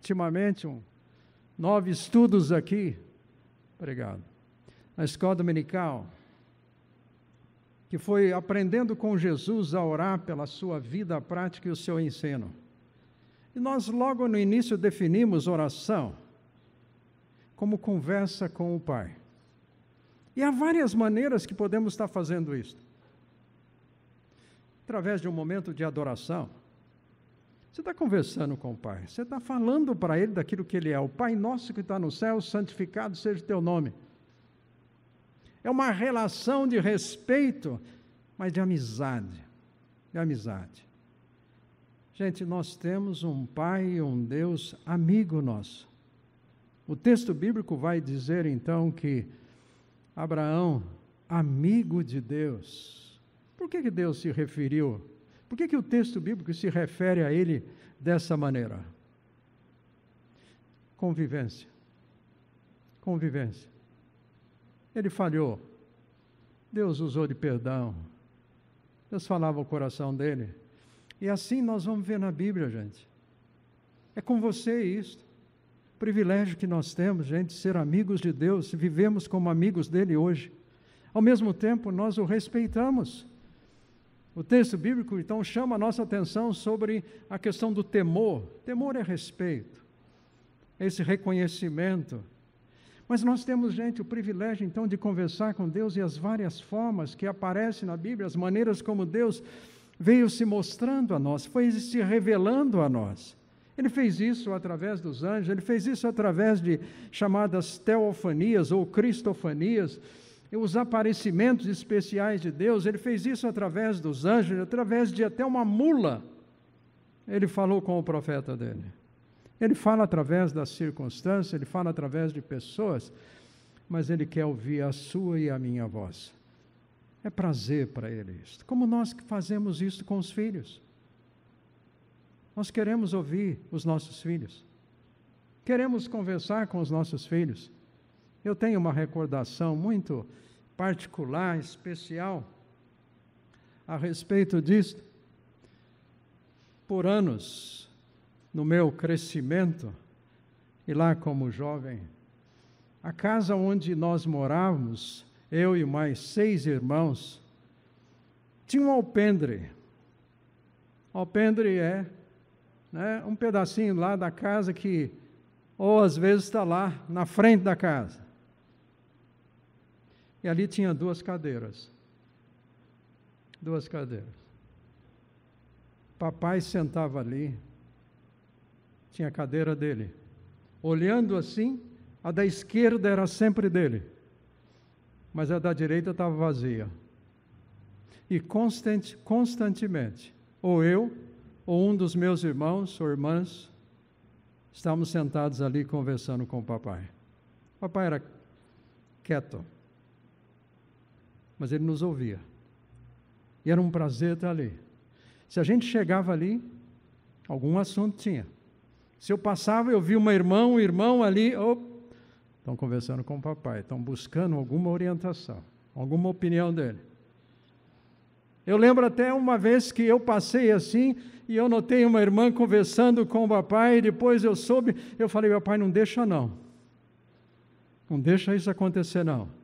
Ultimamente, um, nove estudos aqui, obrigado, na escola dominical, que foi aprendendo com Jesus a orar pela sua vida prática e o seu ensino. E nós logo no início definimos oração como conversa com o Pai. E há várias maneiras que podemos estar fazendo isso. Através de um momento de adoração, você está conversando com o Pai, você está falando para Ele daquilo que Ele é. O Pai nosso que está no céu, santificado seja o teu nome. É uma relação de respeito, mas de amizade. De amizade. Gente, nós temos um Pai e um Deus amigo nosso. O texto bíblico vai dizer então que Abraão, amigo de Deus. Por que, que Deus se referiu por que, que o texto bíblico se refere a ele dessa maneira? Convivência. Convivência. Ele falhou. Deus usou de perdão. Deus falava o coração dele. E assim nós vamos ver na Bíblia, gente. É com você isso. privilégio que nós temos, gente, de ser amigos de Deus, vivemos como amigos dele hoje. Ao mesmo tempo, nós o respeitamos. O texto bíblico, então, chama a nossa atenção sobre a questão do temor. Temor é respeito, é esse reconhecimento. Mas nós temos, gente, o privilégio, então, de conversar com Deus e as várias formas que aparecem na Bíblia, as maneiras como Deus veio se mostrando a nós, foi se revelando a nós. Ele fez isso através dos anjos, ele fez isso através de chamadas teofanias ou cristofanias os aparecimentos especiais de Deus, ele fez isso através dos anjos, através de até uma mula. Ele falou com o profeta dele. Ele fala através das circunstâncias, ele fala através de pessoas, mas ele quer ouvir a sua e a minha voz. É prazer para ele isto. Como nós que fazemos isso com os filhos. Nós queremos ouvir os nossos filhos. Queremos conversar com os nossos filhos. Eu tenho uma recordação muito particular, especial, a respeito disso. Por anos, no meu crescimento, e lá como jovem, a casa onde nós morávamos, eu e mais seis irmãos, tinha um alpendre. Alpendre é né, um pedacinho lá da casa que, ou às vezes está lá na frente da casa. E ali tinha duas cadeiras. Duas cadeiras. Papai sentava ali, tinha a cadeira dele. Olhando assim, a da esquerda era sempre dele, mas a da direita estava vazia. E constantemente, ou eu, ou um dos meus irmãos ou irmãs, estávamos sentados ali conversando com o papai. O papai era quieto, mas ele nos ouvia. E era um prazer estar ali. Se a gente chegava ali, algum assunto tinha. Se eu passava, eu vi uma irmã, um irmão ali, estão conversando com o papai, estão buscando alguma orientação, alguma opinião dele. Eu lembro até uma vez que eu passei assim e eu notei uma irmã conversando com o papai, e depois eu soube, eu falei, meu pai, não deixa não. Não deixa isso acontecer não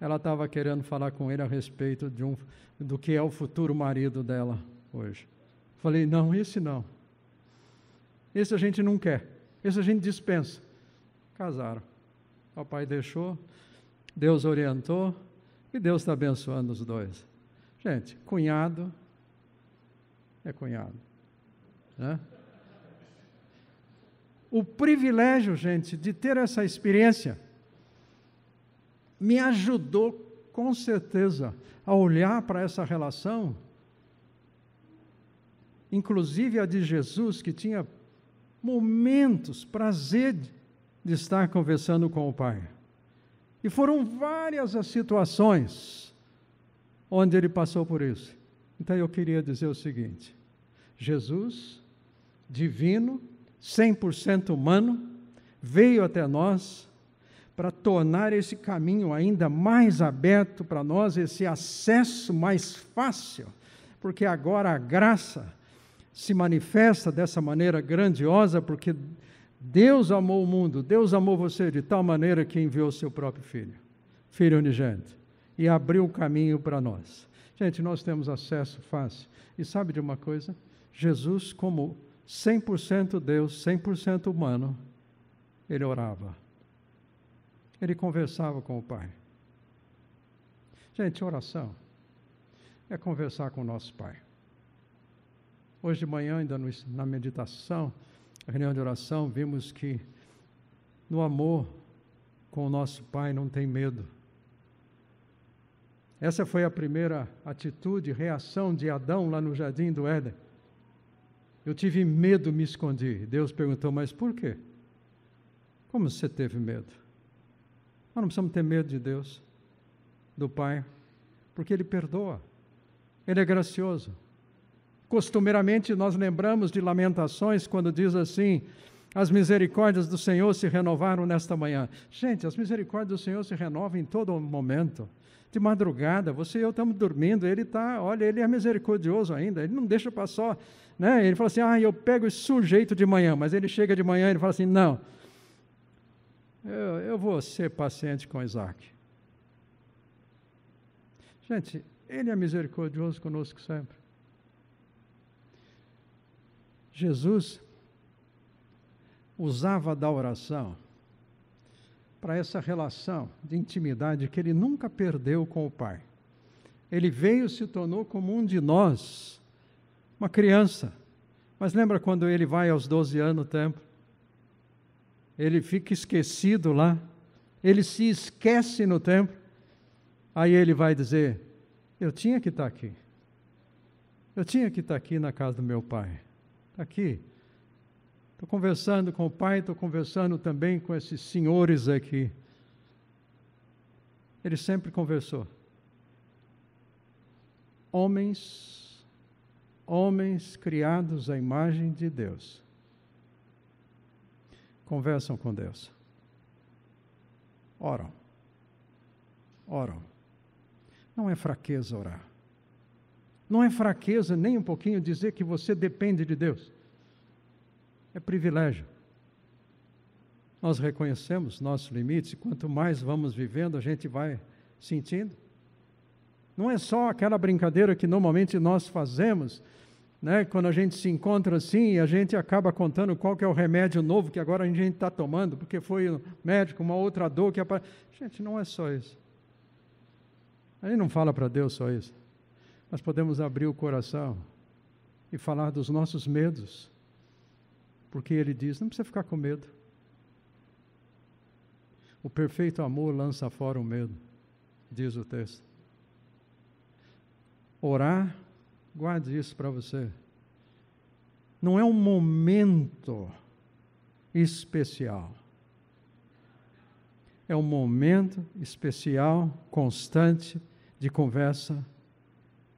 ela estava querendo falar com ele a respeito de um, do que é o futuro marido dela hoje. Falei, não, esse não. Esse a gente não quer. Esse a gente dispensa. Casaram. Papai deixou, Deus orientou e Deus está abençoando os dois. Gente, cunhado é cunhado. Né? O privilégio, gente, de ter essa experiência me ajudou com certeza a olhar para essa relação, inclusive a de Jesus, que tinha momentos, prazer de estar conversando com o Pai. E foram várias as situações onde ele passou por isso. Então eu queria dizer o seguinte: Jesus, divino, 100% humano, veio até nós para tornar esse caminho ainda mais aberto para nós, esse acesso mais fácil, porque agora a graça se manifesta dessa maneira grandiosa, porque Deus amou o mundo, Deus amou você de tal maneira que enviou seu próprio filho, filho unigênito, e abriu o caminho para nós. Gente, nós temos acesso fácil. E sabe de uma coisa? Jesus, como 100% Deus, 100% humano, ele orava ele conversava com o Pai. Gente, oração é conversar com o nosso Pai. Hoje de manhã, ainda no, na meditação, na reunião de oração, vimos que no amor com o nosso Pai não tem medo. Essa foi a primeira atitude, reação de Adão lá no jardim do Éden. Eu tive medo, me escondi. Deus perguntou, mas por quê? Como você teve medo? Nós não precisamos ter medo de Deus, do Pai, porque Ele perdoa, Ele é gracioso. Costumeiramente nós lembramos de Lamentações quando diz assim: as misericórdias do Senhor se renovaram nesta manhã. Gente, as misericórdias do Senhor se renovam em todo momento. De madrugada, você e eu estamos dormindo, ele está, olha, ele é misericordioso ainda, ele não deixa passar, né? Ele fala assim: ah, eu pego esse sujeito de manhã, mas ele chega de manhã e ele fala assim: não, eu, eu vou ser paciente com Isaac. Gente, ele é misericordioso conosco sempre. Jesus usava da oração para essa relação de intimidade que ele nunca perdeu com o Pai. Ele veio se tornou como um de nós, uma criança. Mas lembra quando ele vai aos 12 anos no templo? ele fica esquecido lá, ele se esquece no templo, aí ele vai dizer: Eu tinha que estar tá aqui, eu tinha que estar tá aqui na casa do meu pai, está aqui. Estou conversando com o pai, estou conversando também com esses senhores aqui. Ele sempre conversou. Homens, homens criados à imagem de Deus conversam com Deus, oram, oram. Não é fraqueza orar. Não é fraqueza nem um pouquinho dizer que você depende de Deus. É privilégio. Nós reconhecemos nossos limites e quanto mais vamos vivendo, a gente vai sentindo. Não é só aquela brincadeira que normalmente nós fazemos né? Quando a gente se encontra assim, a gente acaba contando qual que é o remédio novo que agora a gente está tomando, porque foi o médico, uma outra dor que aparece. Gente, não é só isso. A gente não fala para Deus só isso. Nós podemos abrir o coração e falar dos nossos medos, porque Ele diz: não precisa ficar com medo. O perfeito amor lança fora o medo, diz o texto. Orar Guarde isso para você. Não é um momento especial. É um momento especial, constante, de conversa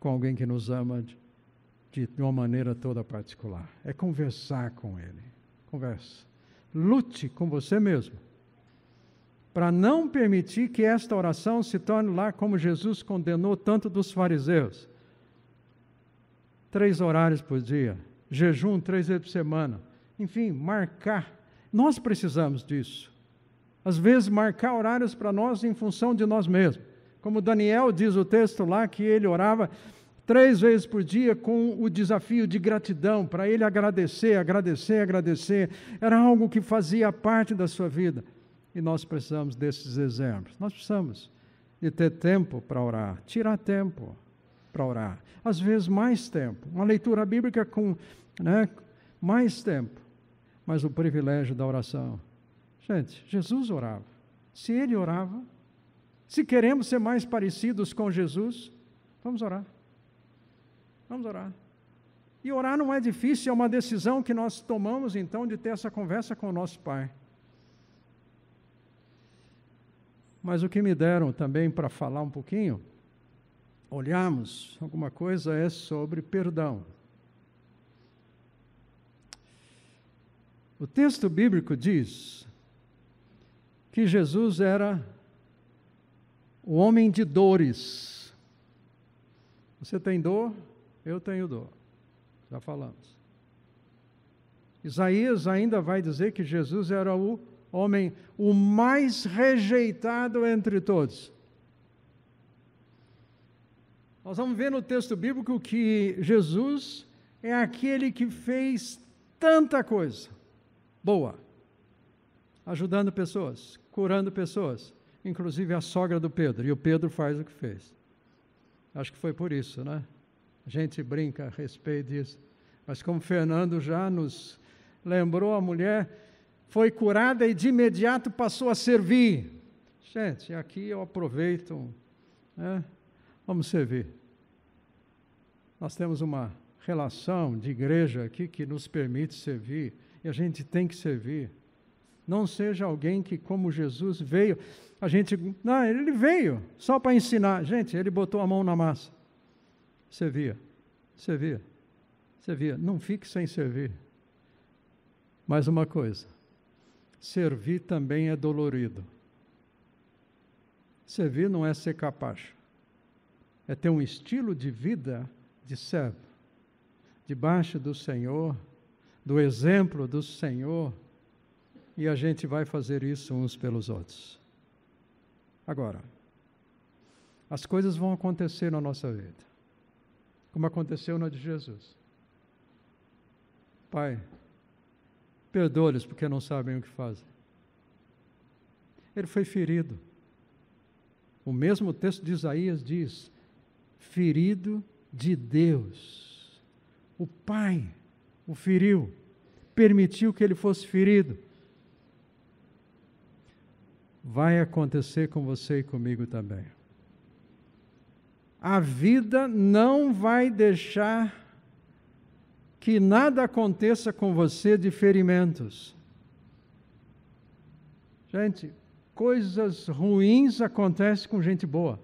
com alguém que nos ama de, de, uma maneira toda particular. É conversar com ele. Conversa. Lute com você mesmo para não permitir que esta oração se torne lá como Jesus condenou tanto dos fariseus três horários por dia, jejum três vezes por semana. Enfim, marcar. Nós precisamos disso. Às vezes, marcar horários para nós em função de nós mesmos. Como Daniel diz o texto lá, que ele orava três vezes por dia com o desafio de gratidão, para ele agradecer, agradecer, agradecer. Era algo que fazia parte da sua vida. E nós precisamos desses exemplos. Nós precisamos de ter tempo para orar, tirar tempo, para orar. Às vezes, mais tempo. Uma leitura bíblica com né, mais tempo. Mas o privilégio da oração. Gente, Jesus orava. Se ele orava, se queremos ser mais parecidos com Jesus, vamos orar. Vamos orar. E orar não é difícil, é uma decisão que nós tomamos então de ter essa conversa com o nosso Pai. Mas o que me deram também para falar um pouquinho olharmos, alguma coisa é sobre perdão. O texto bíblico diz que Jesus era o homem de dores. Você tem dor? Eu tenho dor. Já falamos. Isaías ainda vai dizer que Jesus era o homem o mais rejeitado entre todos. Nós vamos ver no texto bíblico que Jesus é aquele que fez tanta coisa boa, ajudando pessoas, curando pessoas, inclusive a sogra do Pedro, e o Pedro faz o que fez. Acho que foi por isso, né? A gente brinca a respeito disso. Mas como Fernando já nos lembrou, a mulher foi curada e de imediato passou a servir. Gente, aqui eu aproveito né, Vamos servir. Nós temos uma relação de igreja aqui que nos permite servir e a gente tem que servir. Não seja alguém que, como Jesus veio, a gente. Não, ele veio só para ensinar. Gente, ele botou a mão na massa. Servia, servia, servia. Não fique sem servir. Mais uma coisa: servir também é dolorido. Servir não é ser capacho é ter um estilo de vida de servo, debaixo do Senhor, do exemplo do Senhor, e a gente vai fazer isso uns pelos outros. Agora, as coisas vão acontecer na nossa vida, como aconteceu na de Jesus. Pai, perdoe lhes porque não sabem o que fazem. Ele foi ferido. O mesmo texto de Isaías diz: ferido de Deus. O Pai o feriu, permitiu que ele fosse ferido. Vai acontecer com você e comigo também. A vida não vai deixar que nada aconteça com você de ferimentos. Gente, coisas ruins acontecem com gente boa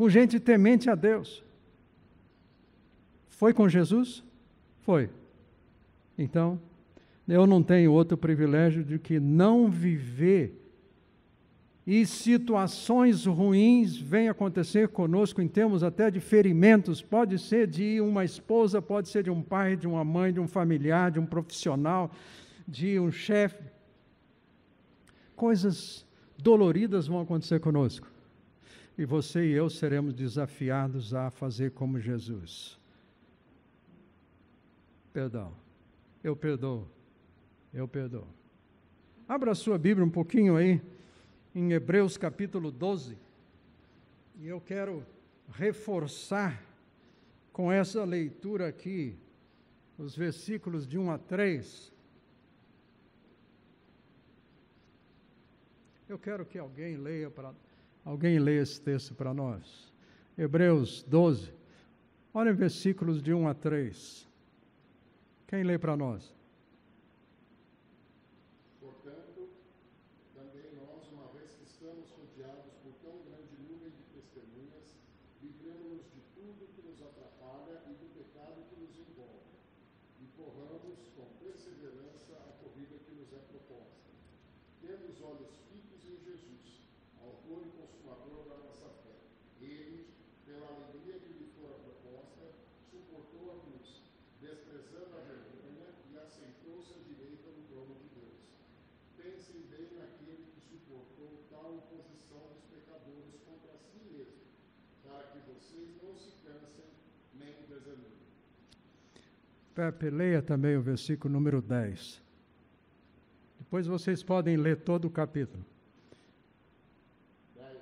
com gente temente a Deus. Foi com Jesus? Foi. Então, eu não tenho outro privilégio de que não viver e situações ruins vêm acontecer conosco em termos até de ferimentos, pode ser de uma esposa, pode ser de um pai, de uma mãe, de um familiar, de um profissional, de um chefe. Coisas doloridas vão acontecer conosco e você e eu seremos desafiados a fazer como Jesus. Perdão, eu perdoo, eu perdoo. Abra a sua Bíblia um pouquinho aí, em Hebreus capítulo 12, e eu quero reforçar com essa leitura aqui, os versículos de 1 a 3. Eu quero que alguém leia para Alguém lê esse texto para nós? Hebreus 12. Olha versículos de 1 a 3. Quem lê para nós? Pepe, leia também o versículo número 10. Depois vocês podem ler todo o capítulo. 10.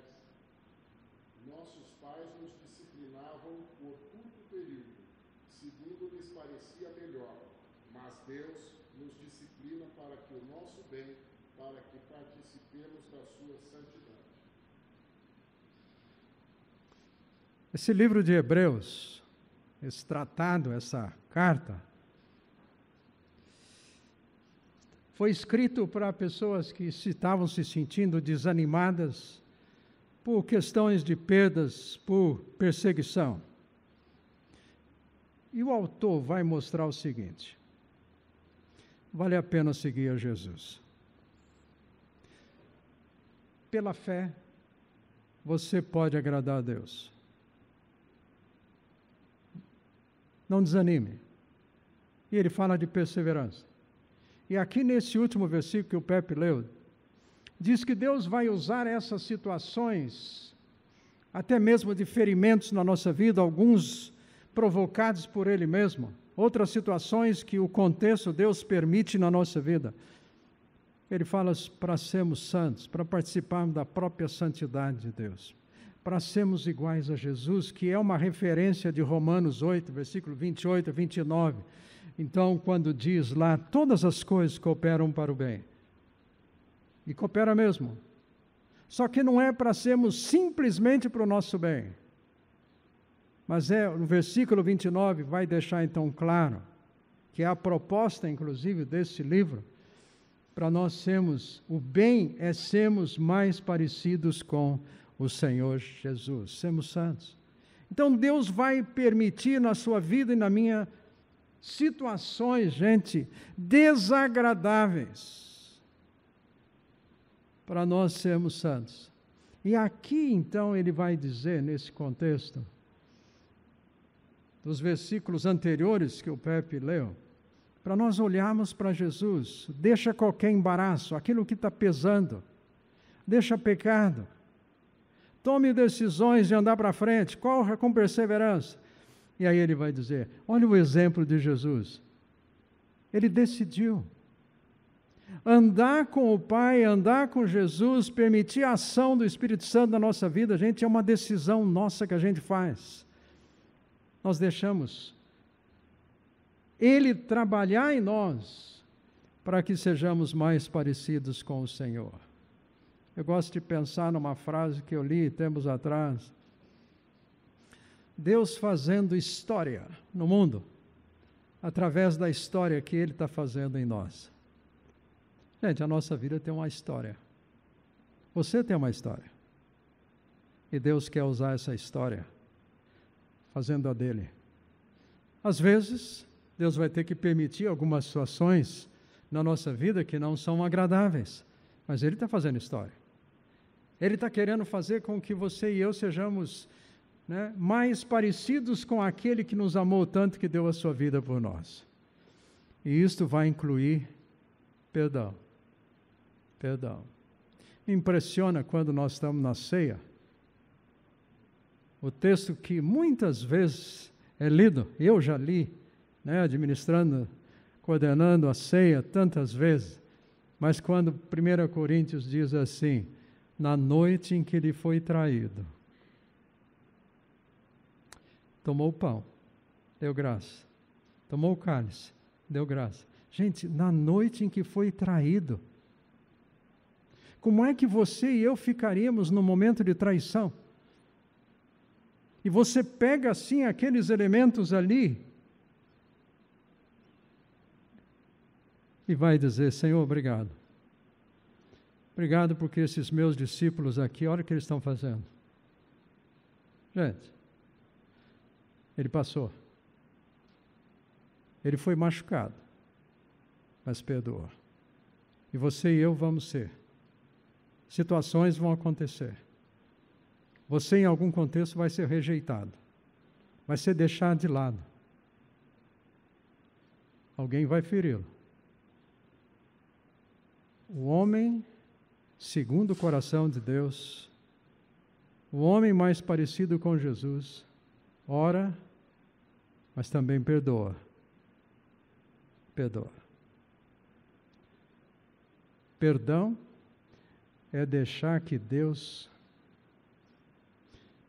Nossos pais nos disciplinavam por período, segundo lhes parecia melhor, mas Deus nos disciplina para que o nosso bem, para que participemos da sua santidade. Esse livro de Hebreus, esse tratado, essa carta, Foi escrito para pessoas que estavam se sentindo desanimadas por questões de perdas, por perseguição. E o autor vai mostrar o seguinte: vale a pena seguir a Jesus. Pela fé, você pode agradar a Deus. Não desanime. E ele fala de perseverança. E aqui nesse último versículo que o Pepe leu, diz que Deus vai usar essas situações, até mesmo de ferimentos na nossa vida, alguns provocados por Ele mesmo, outras situações que o contexto Deus permite na nossa vida. Ele fala para sermos santos, para participarmos da própria santidade de Deus, para sermos iguais a Jesus, que é uma referência de Romanos 8, versículo 28 a 29 então, quando diz lá, todas as coisas cooperam para o bem. E coopera mesmo. Só que não é para sermos simplesmente para o nosso bem. Mas é, no versículo 29 vai deixar então claro que é a proposta, inclusive, desse livro, para nós sermos, o bem é sermos mais parecidos com o Senhor Jesus, sermos santos. Então Deus vai permitir na sua vida e na minha situações, gente, desagradáveis para nós sermos santos. E aqui então ele vai dizer, nesse contexto, dos versículos anteriores que o Pepe leu, para nós olharmos para Jesus, deixa qualquer embaraço, aquilo que está pesando, deixa pecado, tome decisões de andar para frente, corra com perseverança, e aí ele vai dizer: olha o exemplo de Jesus. Ele decidiu. Andar com o Pai, andar com Jesus, permitir a ação do Espírito Santo na nossa vida, gente, é uma decisão nossa que a gente faz. Nós deixamos Ele trabalhar em nós para que sejamos mais parecidos com o Senhor. Eu gosto de pensar numa frase que eu li tempos atrás, Deus fazendo história no mundo, através da história que Ele está fazendo em nós. Gente, a nossa vida tem uma história. Você tem uma história. E Deus quer usar essa história, fazendo a dele. Às vezes, Deus vai ter que permitir algumas situações na nossa vida que não são agradáveis, mas Ele está fazendo história. Ele está querendo fazer com que você e eu sejamos né, mais parecidos com aquele que nos amou tanto que deu a sua vida por nós. E isto vai incluir perdão. Perdão. Me impressiona quando nós estamos na ceia. O texto que muitas vezes é lido, eu já li, né, administrando, coordenando a ceia tantas vezes, mas quando 1 Coríntios diz assim: na noite em que ele foi traído tomou o pão, deu graça. Tomou o cálice, deu graça. Gente, na noite em que foi traído, como é que você e eu ficaríamos no momento de traição? E você pega assim aqueles elementos ali e vai dizer: Senhor, obrigado. Obrigado porque esses meus discípulos aqui, olha o que eles estão fazendo. Gente, ele passou. Ele foi machucado, mas perdoou. E você e eu vamos ser. Situações vão acontecer. Você, em algum contexto, vai ser rejeitado, vai ser deixado de lado. Alguém vai feri-lo. O homem, segundo o coração de Deus, o homem mais parecido com Jesus, ora mas também perdoa. Perdoa. Perdão é deixar que Deus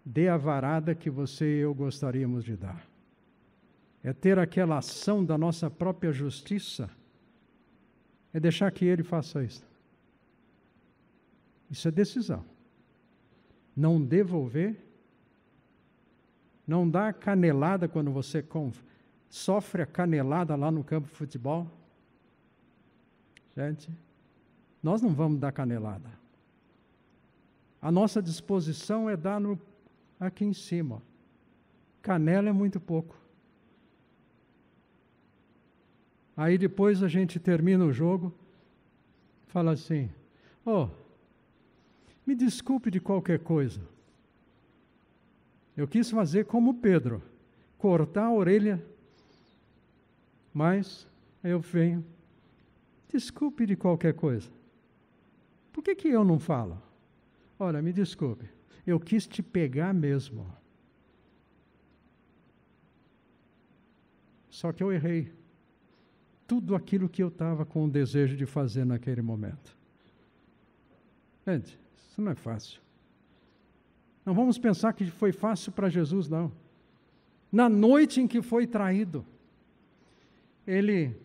dê a varada que você e eu gostaríamos de dar. É ter aquela ação da nossa própria justiça, é deixar que Ele faça isso. Isso é decisão. Não devolver não dá canelada quando você sofre a canelada lá no campo de futebol? Gente, nós não vamos dar canelada. A nossa disposição é dar no, aqui em cima. Canela é muito pouco. Aí depois a gente termina o jogo, fala assim: Oh, me desculpe de qualquer coisa. Eu quis fazer como Pedro, cortar a orelha, mas eu venho. Desculpe de qualquer coisa. Por que, que eu não falo? Olha, me desculpe, eu quis te pegar mesmo. Só que eu errei. Tudo aquilo que eu estava com o desejo de fazer naquele momento. Gente, isso não é fácil. Não vamos pensar que foi fácil para Jesus, não. Na noite em que foi traído, ele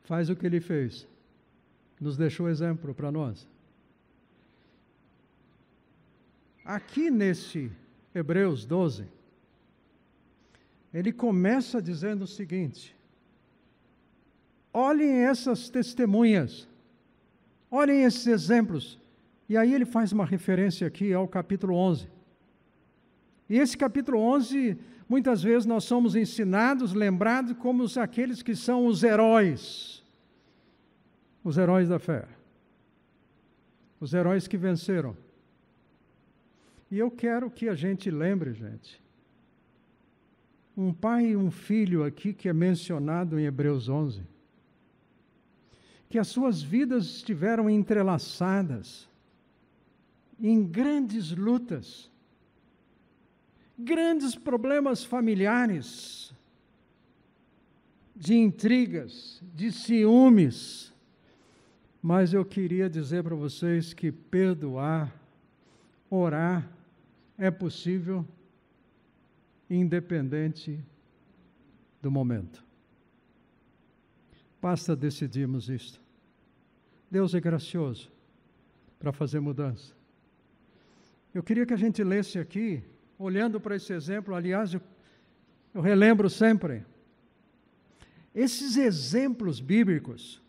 faz o que ele fez, nos deixou exemplo para nós. Aqui nesse Hebreus 12, ele começa dizendo o seguinte: olhem essas testemunhas, olhem esses exemplos e aí ele faz uma referência aqui ao capítulo 11. E esse capítulo 11, muitas vezes nós somos ensinados, lembrados como aqueles que são os heróis, os heróis da fé, os heróis que venceram. E eu quero que a gente lembre, gente, um pai e um filho aqui que é mencionado em Hebreus 11, que as suas vidas estiveram entrelaçadas, em grandes lutas, grandes problemas familiares, de intrigas, de ciúmes. Mas eu queria dizer para vocês que perdoar, orar, é possível, independente do momento. Basta decidirmos isto. Deus é gracioso para fazer mudança. Eu queria que a gente lesse aqui, olhando para esse exemplo, aliás, eu, eu relembro sempre. Esses exemplos bíblicos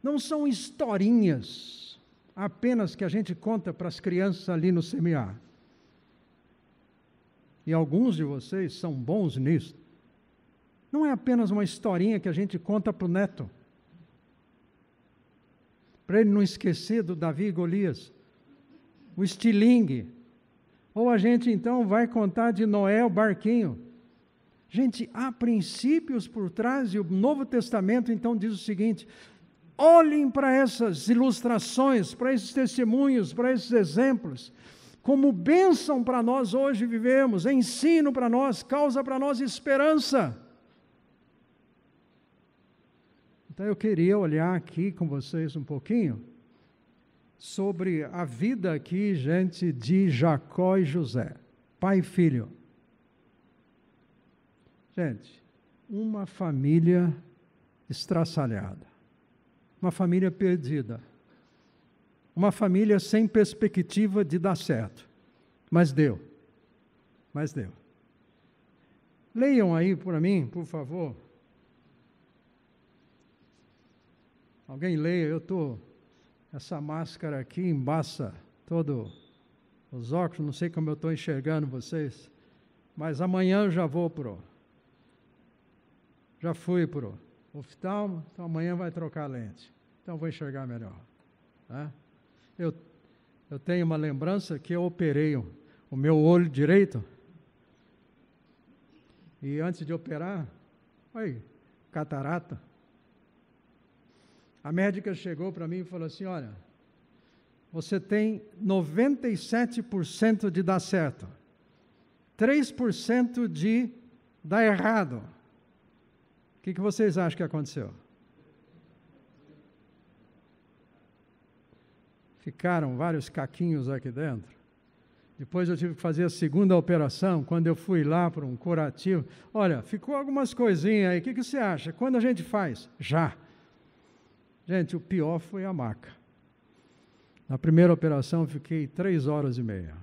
não são historinhas apenas que a gente conta para as crianças ali no semear. E alguns de vocês são bons nisso. Não é apenas uma historinha que a gente conta para o neto, para ele não esquecer do Davi e Golias o estilingue. Ou a gente então vai contar de Noé o barquinho. Gente, há princípios por trás e o Novo Testamento então diz o seguinte: olhem para essas ilustrações, para esses testemunhos, para esses exemplos, como bênção para nós hoje vivemos, ensino para nós, causa para nós esperança. Então eu queria olhar aqui com vocês um pouquinho sobre a vida aqui, gente, de Jacó e José, pai e filho. Gente, uma família estraçalhada, uma família perdida, uma família sem perspectiva de dar certo, mas deu, mas deu. Leiam aí para mim, por favor. Alguém leia, eu estou. Tô... Essa máscara aqui embaça todo os óculos, não sei como eu estou enxergando vocês, mas amanhã eu já vou pro. Já fui pro oftalmo, então amanhã vai trocar lente. Então vou enxergar melhor. Né? Eu, eu tenho uma lembrança que eu operei o, o meu olho direito. E antes de operar, oi, catarata. A médica chegou para mim e falou assim: Olha, você tem 97% de dar certo, 3% de dar errado. O que, que vocês acham que aconteceu? Ficaram vários caquinhos aqui dentro. Depois eu tive que fazer a segunda operação, quando eu fui lá para um curativo. Olha, ficou algumas coisinhas aí, o que, que você acha? Quando a gente faz? Já. Gente, o pior foi a maca. Na primeira operação fiquei três horas e meia.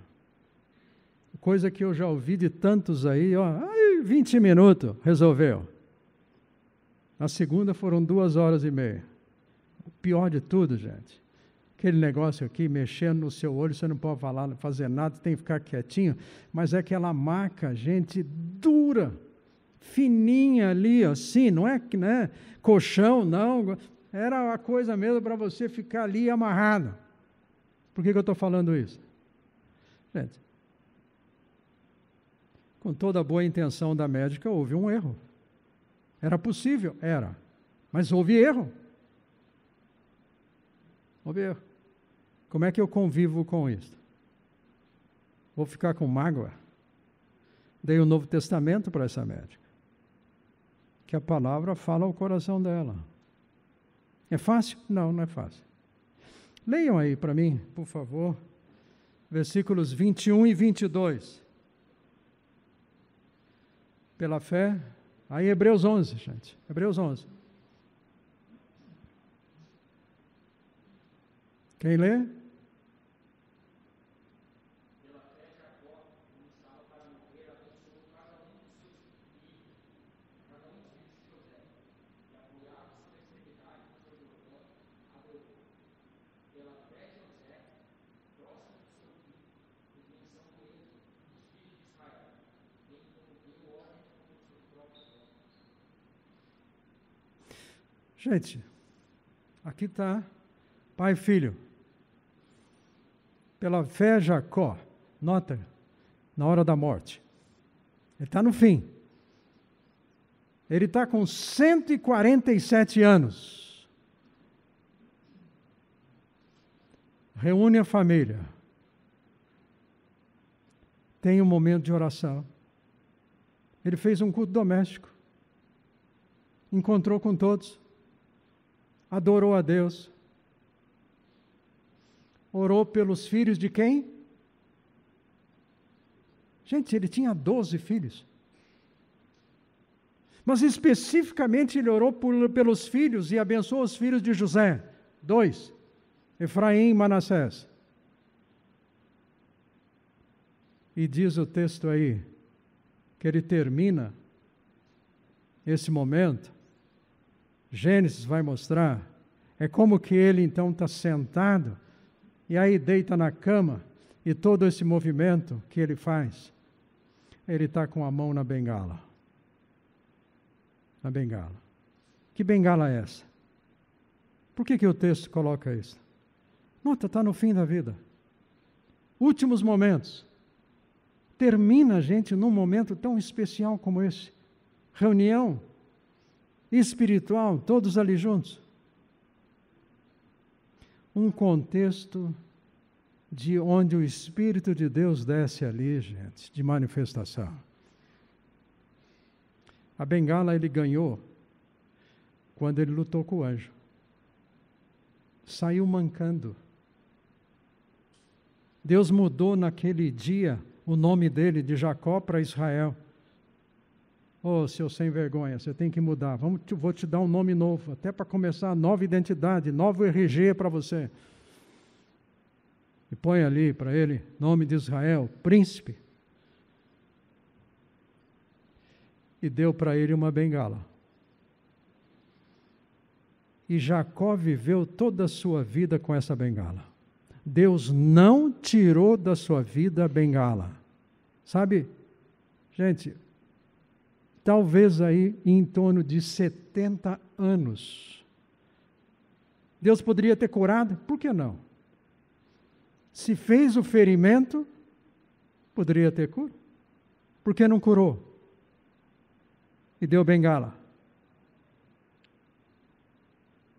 Coisa que eu já ouvi de tantos aí, ó, ai, 20 minutos, resolveu. Na segunda foram duas horas e meia. O pior de tudo, gente, aquele negócio aqui, mexendo no seu olho, você não pode falar, fazer nada, tem que ficar quietinho, mas é aquela maca, gente, dura, fininha ali, assim, não é né, colchão, não, era uma coisa mesmo para você ficar ali amarrado. Por que, que eu estou falando isso? Gente, com toda a boa intenção da médica, houve um erro. Era possível? Era. Mas houve erro. Houve erro. Como é que eu convivo com isso? Vou ficar com mágoa? Dei o um Novo Testamento para essa médica. Que a palavra fala ao coração dela. É fácil? Não, não é fácil. Leiam aí para mim, por favor, versículos 21 e 22. Pela fé, aí Hebreus 11, gente. Hebreus 11. Quem lê? Gente, aqui está pai e filho. Pela fé, Jacó, nota, na hora da morte. Ele está no fim. Ele está com 147 anos. Reúne a família. Tem um momento de oração. Ele fez um culto doméstico. Encontrou com todos adorou a Deus, orou pelos filhos de quem? Gente, ele tinha 12 filhos. Mas especificamente ele orou por, pelos filhos e abençoou os filhos de José. Dois, Efraim e Manassés. E diz o texto aí que ele termina esse momento Gênesis vai mostrar, é como que ele então está sentado e aí deita na cama e todo esse movimento que ele faz, ele está com a mão na bengala. Na bengala. Que bengala é essa? Por que, que o texto coloca isso? Nota, está no fim da vida. Últimos momentos. Termina a gente num momento tão especial como esse. Reunião espiritual, todos ali juntos. Um contexto de onde o Espírito de Deus desce ali, gente, de manifestação. A bengala ele ganhou quando ele lutou com o anjo. Saiu mancando. Deus mudou naquele dia o nome dele de Jacó para Israel. Ô, oh, seu sem vergonha, você tem que mudar. Vamos, te, vou te dar um nome novo, até para começar, nova identidade, novo RG para você. E põe ali para ele, nome de Israel, príncipe. E deu para ele uma bengala. E Jacó viveu toda a sua vida com essa bengala. Deus não tirou da sua vida a bengala. Sabe, gente, talvez aí em torno de 70 anos. Deus poderia ter curado? Por que não? Se fez o ferimento, poderia ter cura. Por que não curou? E deu bengala.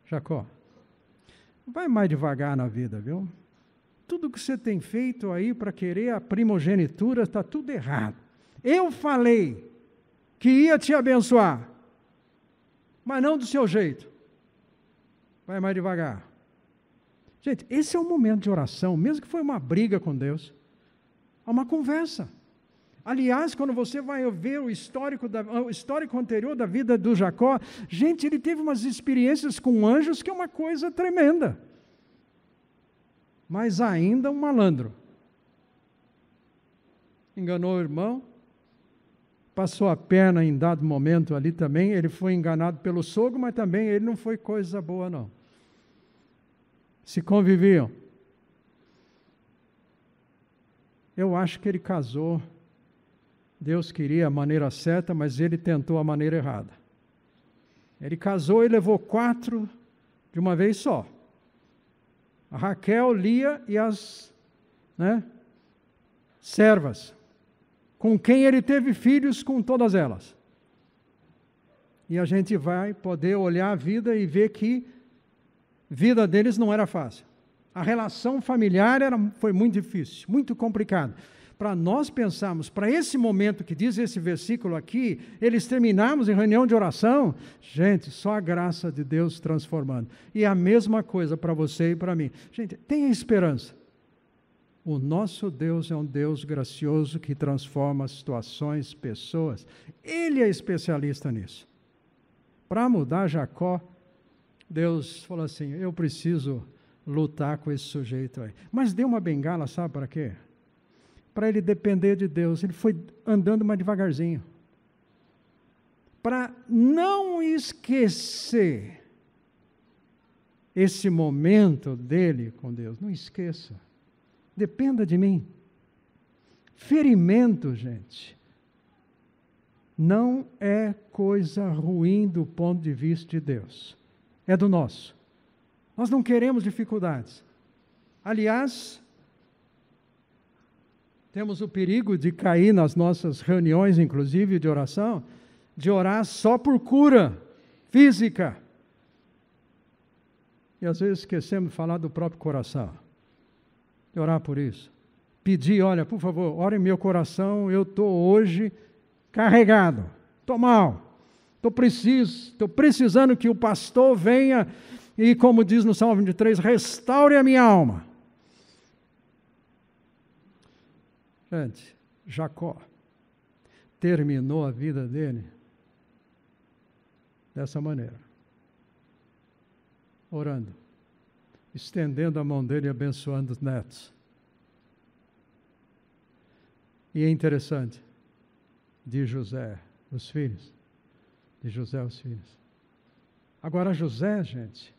Jacó, vai mais devagar na vida, viu? Tudo que você tem feito aí para querer a primogenitura está tudo errado. Eu falei, que ia te abençoar, mas não do seu jeito. Vai mais devagar. Gente, esse é o momento de oração, mesmo que foi uma briga com Deus, é uma conversa. Aliás, quando você vai ver o histórico, da, o histórico anterior da vida do Jacó, gente, ele teve umas experiências com anjos que é uma coisa tremenda. Mas ainda um malandro. Enganou o irmão, passou a perna em dado momento ali também, ele foi enganado pelo sogro, mas também ele não foi coisa boa, não. Se conviviam. Eu acho que ele casou. Deus queria a maneira certa, mas ele tentou a maneira errada. Ele casou e levou quatro de uma vez só. A Raquel, Lia e as né, servas com quem ele teve filhos com todas elas. E a gente vai poder olhar a vida e ver que vida deles não era fácil. A relação familiar era, foi muito difícil, muito complicada. Para nós pensarmos, para esse momento que diz esse versículo aqui, eles terminarmos em reunião de oração, gente, só a graça de Deus transformando. E a mesma coisa para você e para mim. Gente, tenha esperança. O nosso Deus é um Deus gracioso que transforma situações, pessoas. Ele é especialista nisso. Para mudar Jacó, Deus falou assim: Eu preciso lutar com esse sujeito aí. Mas deu uma bengala, sabe para quê? Para ele depender de Deus. Ele foi andando mais devagarzinho. Para não esquecer esse momento dele com Deus. Não esqueça. Dependa de mim. Ferimento, gente, não é coisa ruim do ponto de vista de Deus, é do nosso. Nós não queremos dificuldades. Aliás, temos o perigo de cair nas nossas reuniões, inclusive de oração, de orar só por cura física. E às vezes esquecemos de falar do próprio coração e orar por isso. Pedir, olha, por favor, ore meu coração, eu estou hoje carregado, estou mal, estou preciso, estou precisando que o pastor venha e, como diz no Salmo 23, restaure a minha alma. Gente, Jacó terminou a vida dele dessa maneira, orando estendendo a mão dele e abençoando os netos. E é interessante, de José, os filhos. De José, os filhos. Agora, José, gente,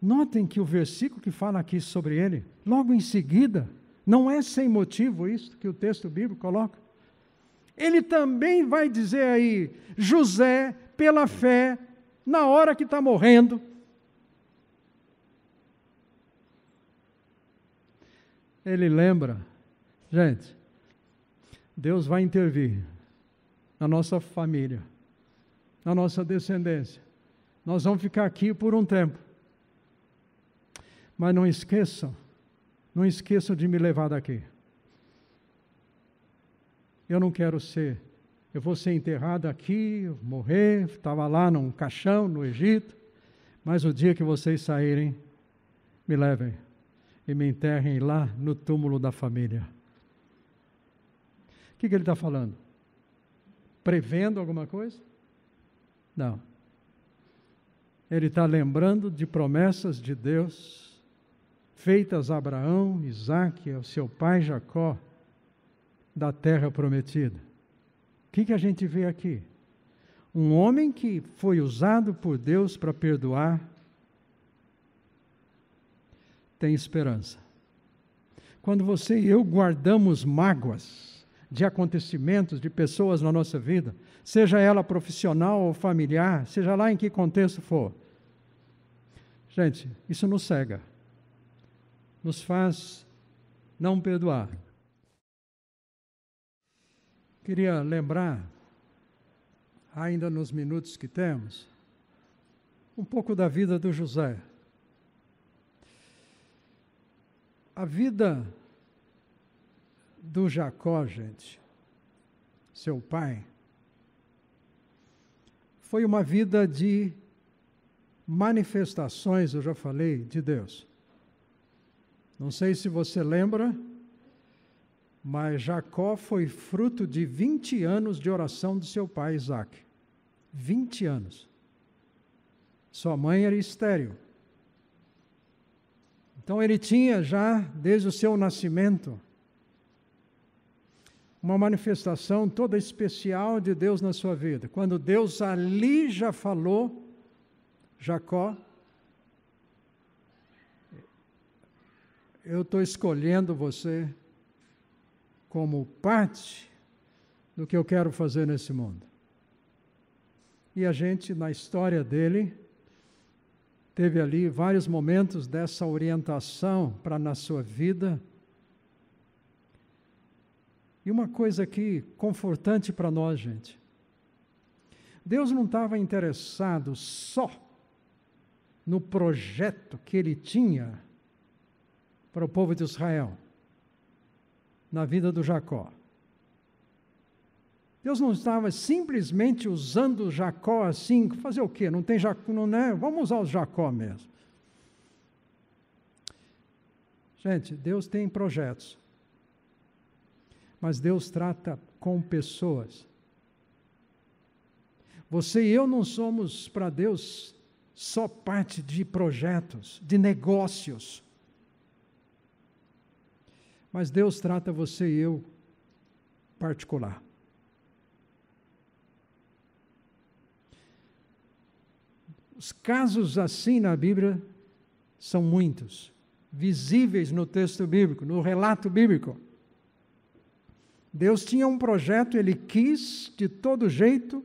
notem que o versículo que fala aqui sobre ele, logo em seguida, não é sem motivo isso que o texto bíblico coloca. Ele também vai dizer aí, José, pela fé, na hora que está morrendo, ele lembra. Gente, Deus vai intervir na nossa família, na nossa descendência. Nós vamos ficar aqui por um tempo. Mas não esqueçam, não esqueçam de me levar daqui. Eu não quero ser, eu vou ser enterrado aqui, morrer, estava lá num caixão no Egito, mas o dia que vocês saírem, me levem e me enterrem lá no túmulo da família. O que, que ele está falando? Prevendo alguma coisa? Não. Ele está lembrando de promessas de Deus feitas a Abraão, Isaac, ao seu pai Jacó, da terra prometida. O que, que a gente vê aqui? Um homem que foi usado por Deus para perdoar tem esperança. Quando você e eu guardamos mágoas de acontecimentos, de pessoas na nossa vida, seja ela profissional ou familiar, seja lá em que contexto for, gente, isso nos cega, nos faz não perdoar. Queria lembrar, ainda nos minutos que temos, um pouco da vida do José. A vida do Jacó, gente, seu pai, foi uma vida de manifestações, eu já falei, de Deus. Não sei se você lembra, mas Jacó foi fruto de 20 anos de oração de seu pai Isaac. 20 anos. Sua mãe era estéril. Então ele tinha já, desde o seu nascimento, uma manifestação toda especial de Deus na sua vida. Quando Deus ali já falou, Jacó, eu estou escolhendo você como parte do que eu quero fazer nesse mundo. E a gente, na história dele, teve ali vários momentos dessa orientação para na sua vida. E uma coisa aqui confortante para nós, gente. Deus não estava interessado só no projeto que ele tinha para o povo de Israel, na vida do Jacó. Deus não estava simplesmente usando Jacó assim, fazer o quê? Não tem Jacó, não é? Vamos usar o Jacó mesmo. Gente, Deus tem projetos. Mas Deus trata com pessoas. Você e eu não somos para Deus só parte de projetos, de negócios. Mas Deus trata você e eu particular. Os casos assim na Bíblia são muitos, visíveis no texto bíblico, no relato bíblico. Deus tinha um projeto, ele quis de todo jeito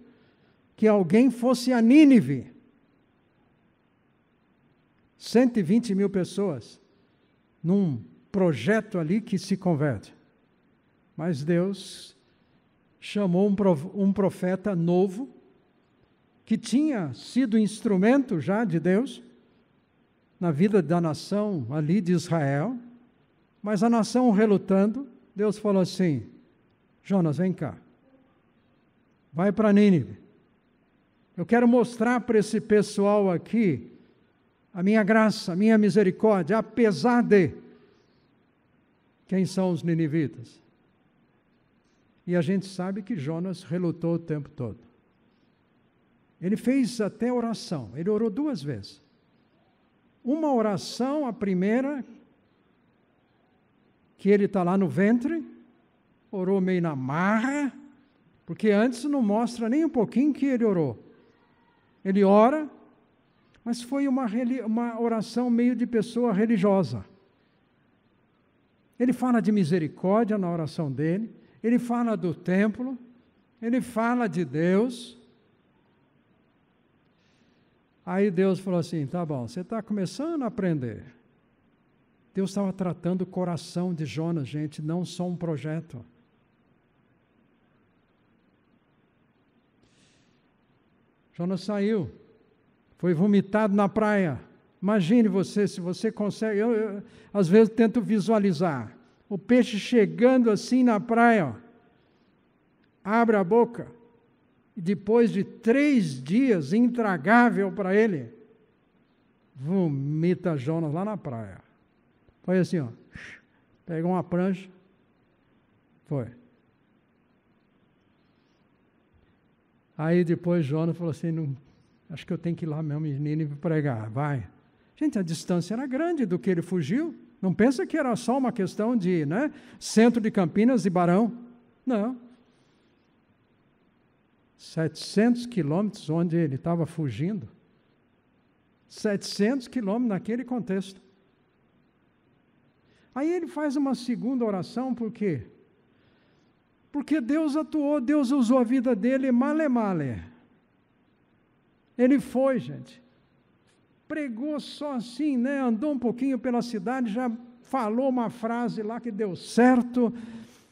que alguém fosse a Nínive. 120 mil pessoas num projeto ali que se converte. Mas Deus chamou um profeta novo que tinha sido instrumento já de Deus na vida da nação ali de Israel, mas a nação relutando, Deus falou assim: Jonas, vem cá, vai para Nínive. Eu quero mostrar para esse pessoal aqui a minha graça, a minha misericórdia, apesar de quem são os ninivitas. E a gente sabe que Jonas relutou o tempo todo. Ele fez até oração, ele orou duas vezes. Uma oração, a primeira, que ele está lá no ventre, orou meio na marra, porque antes não mostra nem um pouquinho que ele orou. Ele ora, mas foi uma, uma oração meio de pessoa religiosa. Ele fala de misericórdia na oração dele, ele fala do templo, ele fala de Deus, Aí Deus falou assim: tá bom, você está começando a aprender. Deus estava tratando o coração de Jonas, gente, não só um projeto. Jonas saiu, foi vomitado na praia. Imagine você, se você consegue. Eu, eu às vezes tento visualizar o peixe chegando assim na praia, ó, abre a boca e depois de três dias, intragável para ele, vomita Jonas lá na praia. Foi assim, ó. Pegou uma prancha. Foi. Aí depois Jonas falou assim: não, acho que eu tenho que ir lá mesmo menino e pregar. Vai. Gente, a distância era grande do que ele fugiu. Não pensa que era só uma questão de né, centro de Campinas e Barão. Não. 700 quilômetros onde ele estava fugindo. 700 quilômetros naquele contexto. Aí ele faz uma segunda oração, por quê? Porque Deus atuou, Deus usou a vida dele, male male. Ele foi, gente. Pregou só assim, né? Andou um pouquinho pela cidade, já falou uma frase lá que deu certo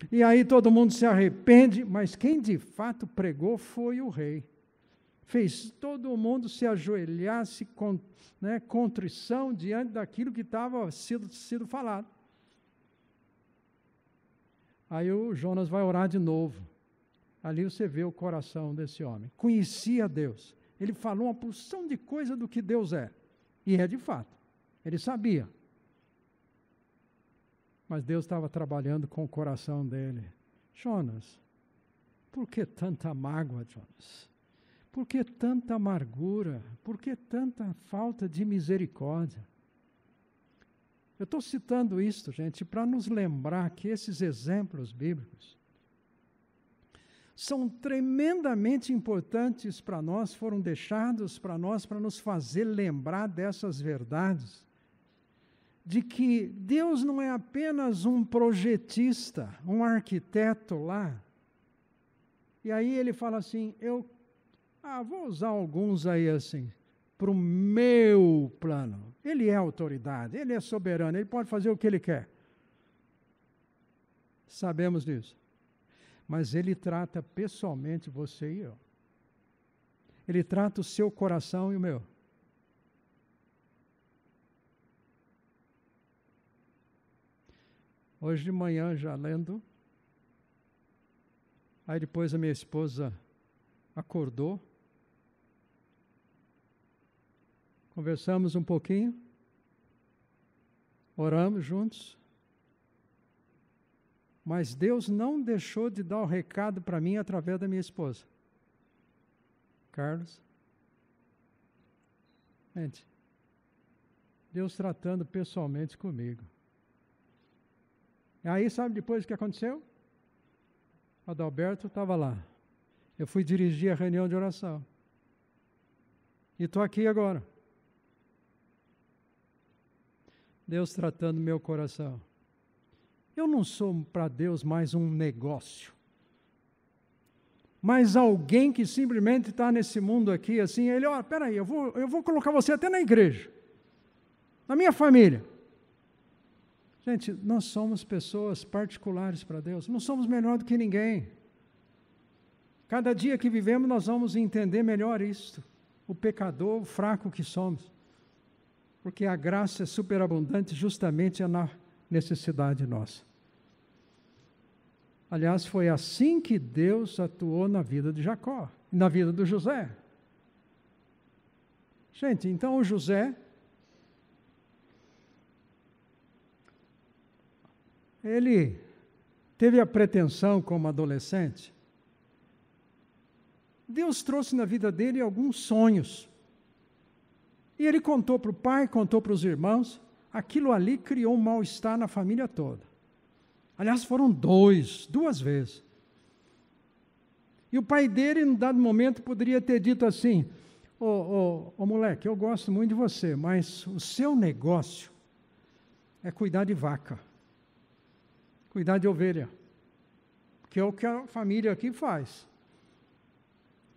e aí todo mundo se arrepende, mas quem de fato pregou foi o rei. Fez todo mundo se ajoelhar, se con, né, contrição diante daquilo que estava sendo, sendo falado. Aí o Jonas vai orar de novo. Ali você vê o coração desse homem. Conhecia Deus. Ele falou uma porção de coisa do que Deus é. E é de fato. Ele sabia. Mas Deus estava trabalhando com o coração dele. Jonas, por que tanta mágoa, Jonas? Por que tanta amargura? Por que tanta falta de misericórdia? Eu estou citando isto, gente, para nos lembrar que esses exemplos bíblicos são tremendamente importantes para nós, foram deixados para nós para nos fazer lembrar dessas verdades de que Deus não é apenas um projetista, um arquiteto lá. E aí ele fala assim: eu ah, vou usar alguns aí assim, para o meu plano. Ele é autoridade, ele é soberano, ele pode fazer o que ele quer. Sabemos disso. Mas ele trata pessoalmente você e eu. Ele trata o seu coração e o meu. Hoje de manhã já lendo. Aí depois a minha esposa acordou. Conversamos um pouquinho. Oramos juntos. Mas Deus não deixou de dar o recado para mim através da minha esposa. Carlos. Gente, Deus tratando pessoalmente comigo. Aí sabe depois o que aconteceu? Adalberto estava lá. Eu fui dirigir a reunião de oração. E estou aqui agora. Deus tratando meu coração. Eu não sou para Deus mais um negócio, mas alguém que simplesmente está nesse mundo aqui, assim, ele, ó, oh, peraí, eu vou, eu vou colocar você até na igreja, na minha família. Gente, nós somos pessoas particulares para Deus, não somos melhor do que ninguém. Cada dia que vivemos, nós vamos entender melhor isto, o pecador, o fraco que somos. Porque a graça é superabundante justamente na necessidade nossa. Aliás, foi assim que Deus atuou na vida de Jacó, na vida do José. Gente, então o José Ele teve a pretensão como adolescente. Deus trouxe na vida dele alguns sonhos. E ele contou para o pai, contou para os irmãos. Aquilo ali criou um mal-estar na família toda. Aliás, foram dois, duas vezes. E o pai dele, em dado momento, poderia ter dito assim: Ô oh, oh, oh, moleque, eu gosto muito de você, mas o seu negócio é cuidar de vaca cuidar de ovelha, que é o que a família aqui faz.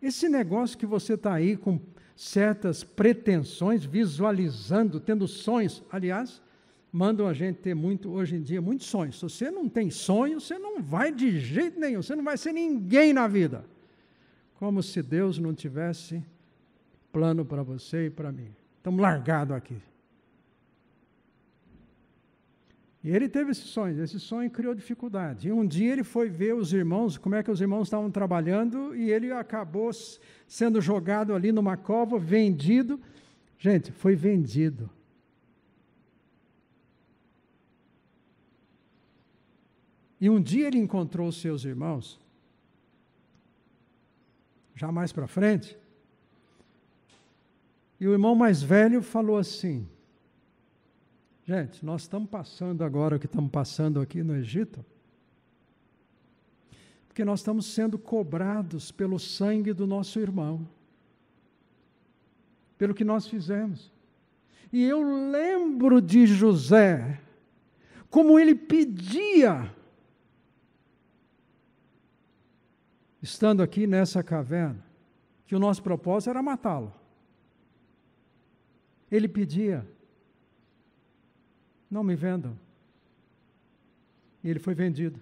Esse negócio que você está aí com certas pretensões, visualizando, tendo sonhos, aliás, mandam a gente ter muito, hoje em dia, muitos sonhos. Se você não tem sonho, você não vai de jeito nenhum, você não vai ser ninguém na vida. Como se Deus não tivesse plano para você e para mim. Estamos largados aqui. E ele teve esses sonhos, esse sonho criou dificuldade. E um dia ele foi ver os irmãos, como é que os irmãos estavam trabalhando, e ele acabou sendo jogado ali numa cova, vendido. Gente, foi vendido. E um dia ele encontrou os seus irmãos, já mais para frente, e o irmão mais velho falou assim: Gente, nós estamos passando agora o que estamos passando aqui no Egito, porque nós estamos sendo cobrados pelo sangue do nosso irmão, pelo que nós fizemos. E eu lembro de José, como ele pedia, estando aqui nessa caverna, que o nosso propósito era matá-lo. Ele pedia, não me vendam. E ele foi vendido.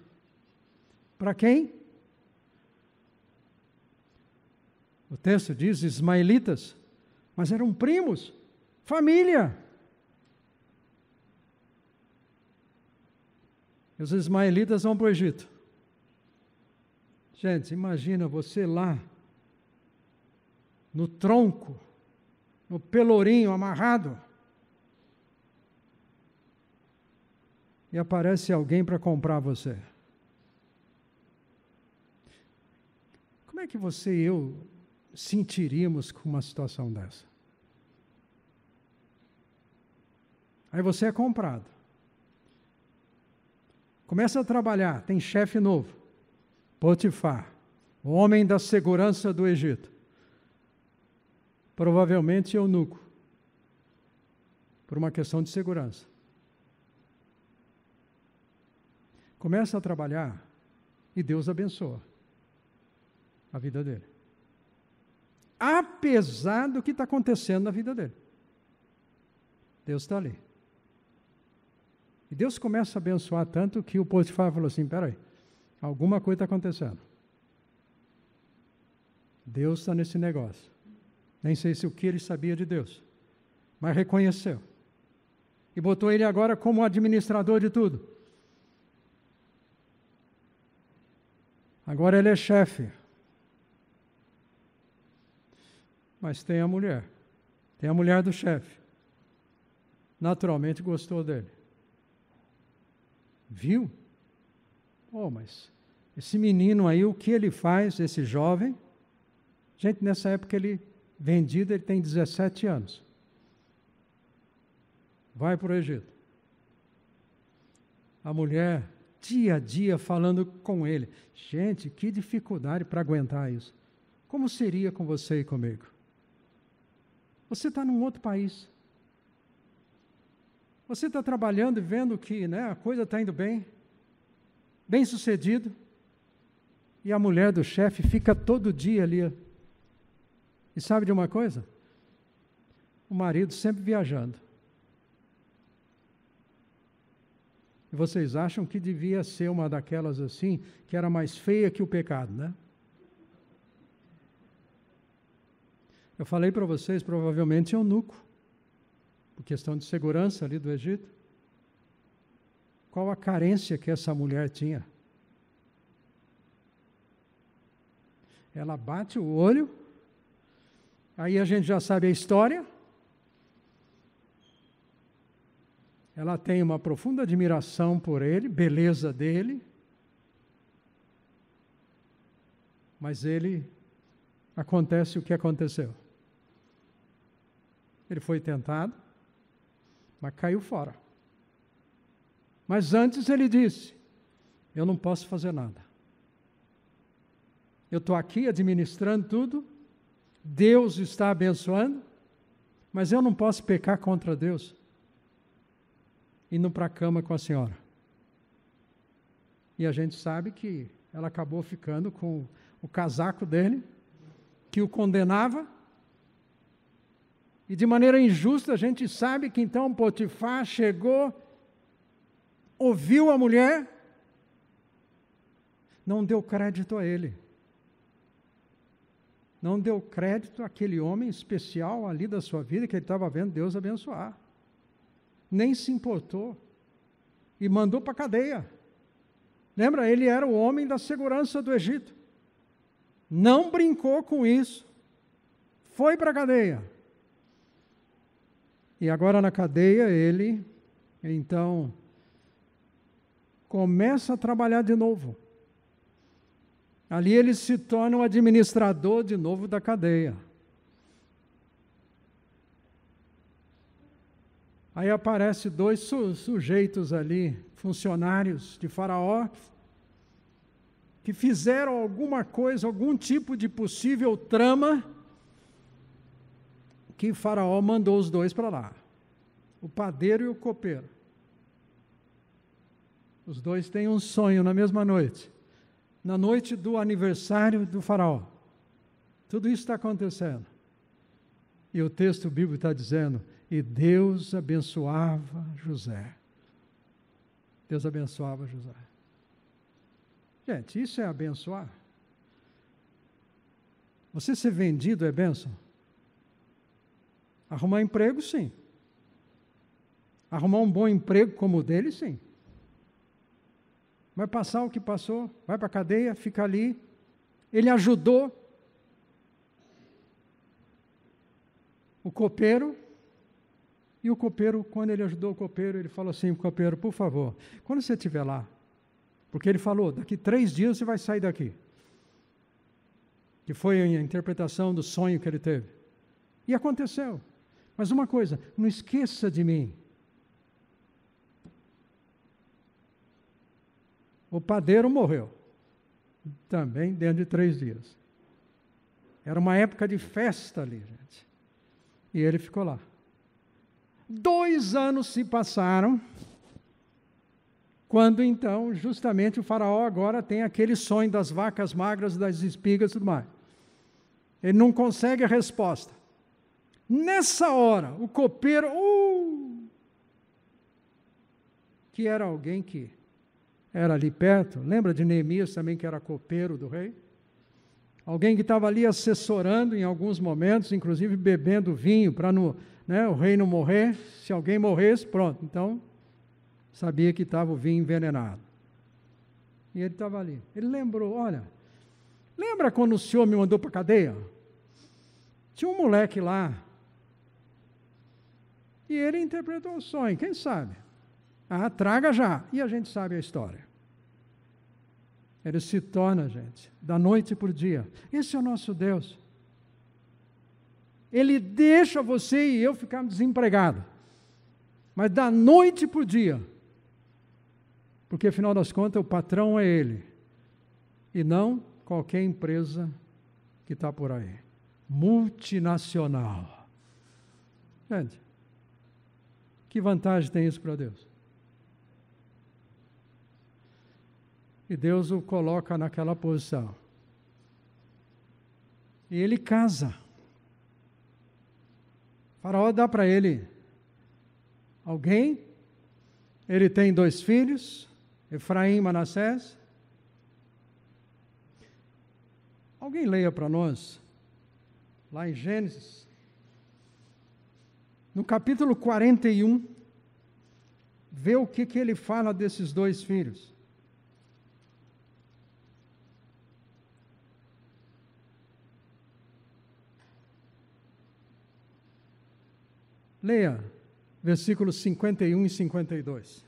Para quem? O texto diz ismaelitas, mas eram primos, família. E os ismaelitas vão para o Egito. Gente, imagina você lá, no tronco, no pelourinho amarrado. e aparece alguém para comprar você. Como é que você e eu sentiríamos com uma situação dessa? Aí você é comprado. Começa a trabalhar, tem chefe novo. Potifar, o homem da segurança do Egito. Provavelmente eunuco. Por uma questão de segurança. começa a trabalhar e Deus abençoa a vida dele. Apesar do que está acontecendo na vida dele, Deus está ali. E Deus começa a abençoar tanto que o Potifar falou assim: peraí, alguma coisa está acontecendo. Deus está nesse negócio. Nem sei se o que ele sabia de Deus, mas reconheceu. E botou ele agora como administrador de tudo. Agora ele é chefe. Mas tem a mulher. Tem a mulher do chefe. Naturalmente gostou dele. Viu? Oh, mas esse menino aí, o que ele faz, esse jovem? Gente, nessa época ele, vendido, ele tem 17 anos. Vai para o Egito. A mulher dia a dia falando com Ele. Gente, que dificuldade para aguentar isso. Como seria com você e comigo? Você está num outro país. Você está trabalhando e vendo que né, a coisa está indo bem, bem sucedido, e a mulher do chefe fica todo dia ali. E sabe de uma coisa? O marido sempre viajando. E vocês acham que devia ser uma daquelas assim, que era mais feia que o pecado, né? Eu falei para vocês, provavelmente eunuco, é por questão de segurança ali do Egito. Qual a carência que essa mulher tinha? Ela bate o olho, aí a gente já sabe a história. Ela tem uma profunda admiração por ele, beleza dele, mas ele acontece o que aconteceu. Ele foi tentado, mas caiu fora. Mas antes ele disse: Eu não posso fazer nada. Eu estou aqui administrando tudo, Deus está abençoando, mas eu não posso pecar contra Deus indo para a cama com a senhora. E a gente sabe que ela acabou ficando com o casaco dele, que o condenava. E de maneira injusta, a gente sabe que então Potifar chegou, ouviu a mulher, não deu crédito a ele. Não deu crédito àquele homem especial ali da sua vida que ele estava vendo Deus abençoar nem se importou e mandou para a cadeia. Lembra? Ele era o homem da segurança do Egito. Não brincou com isso. Foi para a cadeia. E agora na cadeia ele, então, começa a trabalhar de novo. Ali ele se torna o administrador de novo da cadeia. Aí aparece dois su sujeitos ali, funcionários de Faraó, que fizeram alguma coisa, algum tipo de possível trama, que Faraó mandou os dois para lá: o padeiro e o copeiro. Os dois têm um sonho na mesma noite, na noite do aniversário do Faraó. Tudo isso está acontecendo. E o texto bíblico está dizendo e Deus abençoava José. Deus abençoava José. Gente, isso é abençoar. Você ser vendido é benção? Arrumar emprego, sim. Arrumar um bom emprego como o dele, sim. Vai passar o que passou, vai para a cadeia, fica ali. Ele ajudou. O copeiro e o copeiro, quando ele ajudou o copeiro, ele falou assim: copeiro, por favor, quando você estiver lá, porque ele falou: daqui três dias você vai sair daqui. Que foi a interpretação do sonho que ele teve. E aconteceu. Mas uma coisa, não esqueça de mim. O padeiro morreu. Também dentro de três dias. Era uma época de festa ali, gente. E ele ficou lá. Dois anos se passaram, quando então, justamente, o Faraó agora tem aquele sonho das vacas magras, das espigas e tudo mais. Ele não consegue a resposta. Nessa hora, o copeiro, uh, que era alguém que era ali perto, lembra de Neemias também, que era copeiro do rei? alguém que estava ali assessorando em alguns momentos, inclusive bebendo vinho para né, o rei não morrer. Se alguém morresse, pronto, então sabia que estava o vinho envenenado. E ele estava ali. Ele lembrou: olha, lembra quando o senhor me mandou para a cadeia? Tinha um moleque lá. E ele interpretou o sonho, quem sabe? Ah, traga já. E a gente sabe a história. Ele se torna, gente, da noite para o dia. Esse é o nosso Deus. Ele deixa você e eu ficarmos desempregados. Mas da noite para o dia. Porque afinal das contas o patrão é ele. E não qualquer empresa que está por aí. Multinacional. Gente, que vantagem tem isso para Deus? E Deus o coloca naquela posição. E ele casa. O faraó dá para ele alguém. Ele tem dois filhos, Efraim e Manassés. Alguém leia para nós, lá em Gênesis, no capítulo 41, vê o que, que ele fala desses dois filhos. Leia versículos 51 e 52.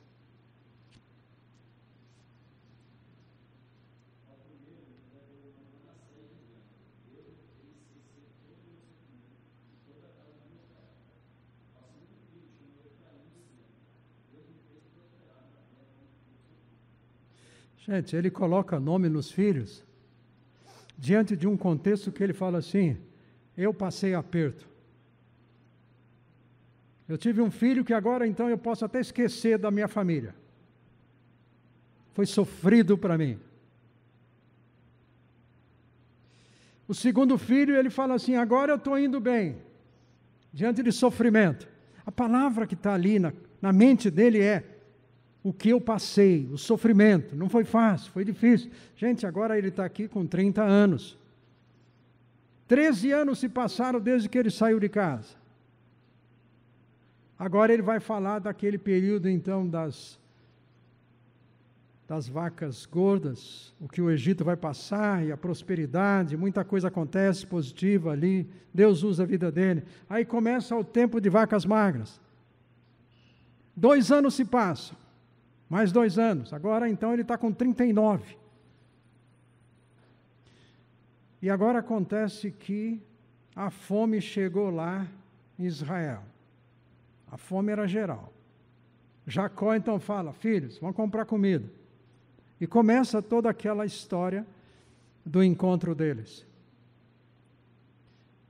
Gente, ele coloca nome nos filhos diante de um contexto que ele fala assim: eu passei aperto, eu tive um filho que agora então eu posso até esquecer da minha família. Foi sofrido para mim. O segundo filho, ele fala assim: agora eu estou indo bem, diante de sofrimento. A palavra que está ali na, na mente dele é o que eu passei, o sofrimento. Não foi fácil, foi difícil. Gente, agora ele está aqui com 30 anos. 13 anos se passaram desde que ele saiu de casa. Agora ele vai falar daquele período então das das vacas gordas, o que o Egito vai passar e a prosperidade, muita coisa acontece positiva ali, Deus usa a vida dele. Aí começa o tempo de vacas magras. Dois anos se passam, mais dois anos, agora então ele está com 39. E agora acontece que a fome chegou lá em Israel. A fome era geral. Jacó então fala: Filhos, vão comprar comida. E começa toda aquela história do encontro deles.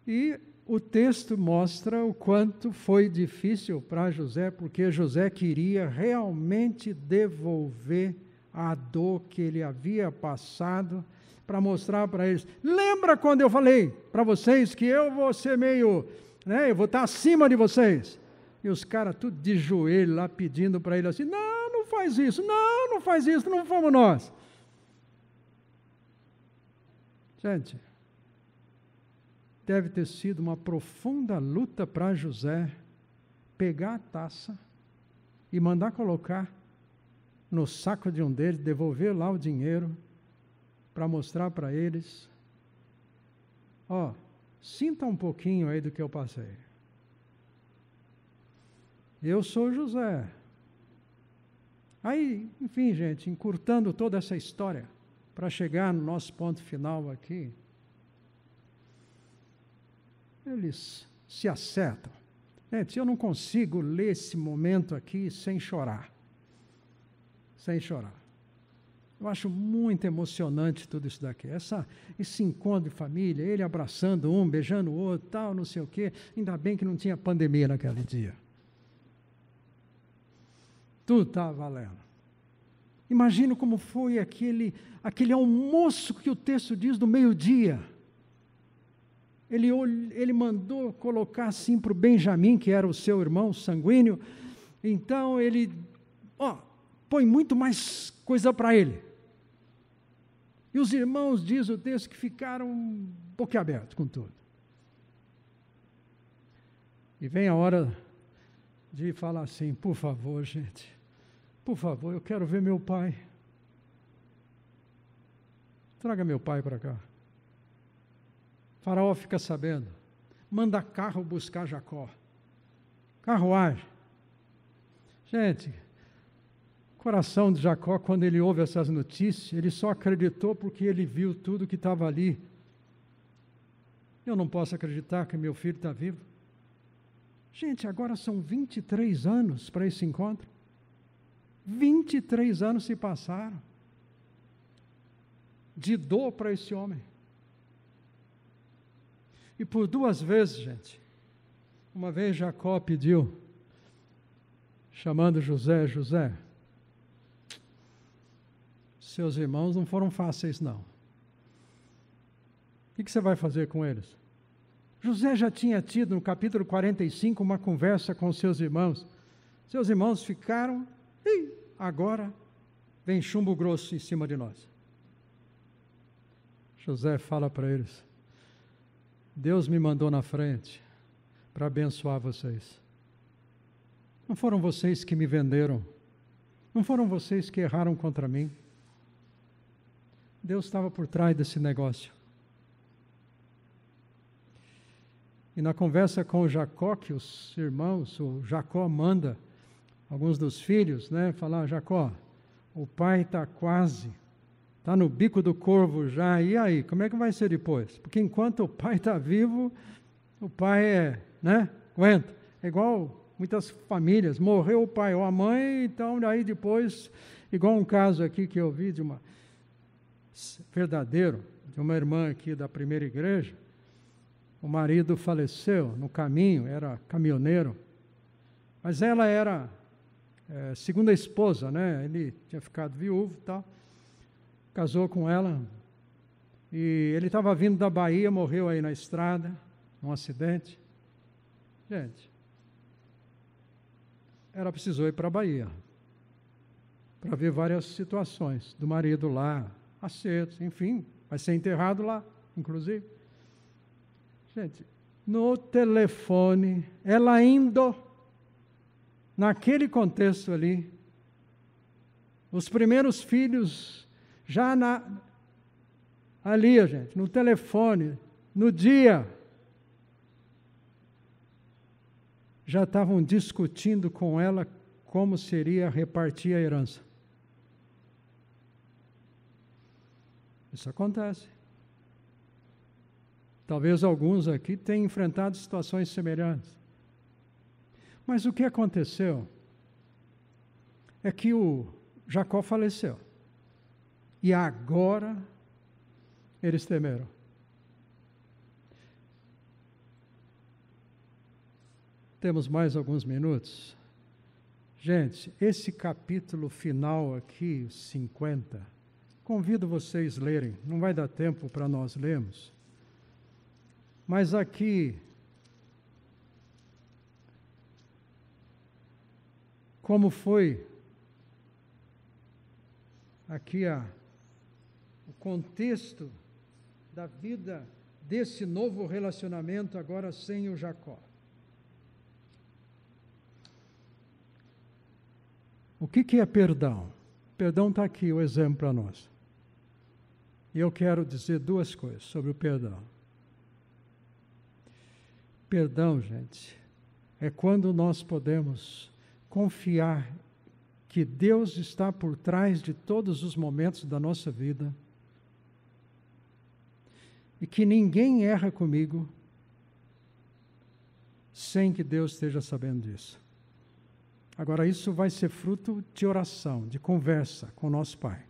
E o texto mostra o quanto foi difícil para José, porque José queria realmente devolver a dor que ele havia passado para mostrar para eles. Lembra quando eu falei para vocês que eu vou ser meio, né, eu vou estar tá acima de vocês? e os caras tudo de joelho lá pedindo para ele assim: não, não faz isso, não, não faz isso, não fomos nós. Gente, deve ter sido uma profunda luta para José pegar a taça e mandar colocar no saco de um deles, devolver lá o dinheiro para mostrar para eles: ó, oh, sinta um pouquinho aí do que eu passei. Eu sou José. Aí, enfim, gente, encurtando toda essa história para chegar no nosso ponto final aqui, eles se acertam. Gente, eu não consigo ler esse momento aqui sem chorar. Sem chorar. Eu acho muito emocionante tudo isso daqui. Essa, esse encontro de família, ele abraçando um, beijando o outro, tal, não sei o quê. Ainda bem que não tinha pandemia naquele dia. Tudo estava tá valendo. Imagino como foi aquele, aquele almoço que o texto diz do meio-dia. Ele, ele mandou colocar assim para o Benjamim, que era o seu irmão sanguíneo. Então ele, ó, põe muito mais coisa para ele. E os irmãos, diz o texto, que ficaram boquiabertos com tudo. E vem a hora de falar assim, por favor, gente, por favor, eu quero ver meu pai. Traga meu pai para cá. faraó fica sabendo. Manda carro buscar Jacó. Carruagem. Gente, o coração de Jacó, quando ele ouve essas notícias, ele só acreditou porque ele viu tudo que estava ali. Eu não posso acreditar que meu filho está vivo. Gente, agora são 23 anos para esse encontro. 23 anos se passaram de dor para esse homem. E por duas vezes, gente, uma vez Jacó pediu, chamando José, José, seus irmãos não foram fáceis, não. O que você vai fazer com eles? José já tinha tido, no capítulo 45, uma conversa com seus irmãos. Seus irmãos ficaram e agora vem chumbo grosso em cima de nós. José fala para eles: Deus me mandou na frente para abençoar vocês. Não foram vocês que me venderam. Não foram vocês que erraram contra mim. Deus estava por trás desse negócio. E na conversa com Jacó, que os irmãos, o Jacó manda alguns dos filhos, né, falar, Jacó, o pai está quase, está no bico do corvo já, e aí, como é que vai ser depois? Porque enquanto o pai está vivo, o pai é, né, aguenta. É igual muitas famílias, morreu o pai ou a mãe, então aí depois, igual um caso aqui que eu vi de uma, verdadeiro, de uma irmã aqui da primeira igreja, o marido faleceu no caminho, era caminhoneiro, mas ela era é, segunda esposa, né? Ele tinha ficado viúvo tal, casou com ela. E ele estava vindo da Bahia, morreu aí na estrada, num acidente. Gente, ela precisou ir para a Bahia para ver várias situações do marido lá, acertos, enfim, vai ser enterrado lá, inclusive. Gente, no telefone, ela indo naquele contexto ali, os primeiros filhos, já na, ali, gente, no telefone, no dia, já estavam discutindo com ela como seria repartir a herança. Isso acontece. Talvez alguns aqui tenham enfrentado situações semelhantes. Mas o que aconteceu é que o Jacó faleceu. E agora eles temeram. Temos mais alguns minutos. Gente, esse capítulo final aqui, 50, convido vocês a lerem, não vai dar tempo para nós lermos. Mas aqui como foi aqui a, o contexto da vida desse novo relacionamento agora sem o Jacó. O que, que é perdão? Perdão está aqui, o exemplo para nós. E eu quero dizer duas coisas sobre o perdão. Perdão, gente, é quando nós podemos confiar que Deus está por trás de todos os momentos da nossa vida e que ninguém erra comigo sem que Deus esteja sabendo disso. Agora, isso vai ser fruto de oração, de conversa com nosso Pai.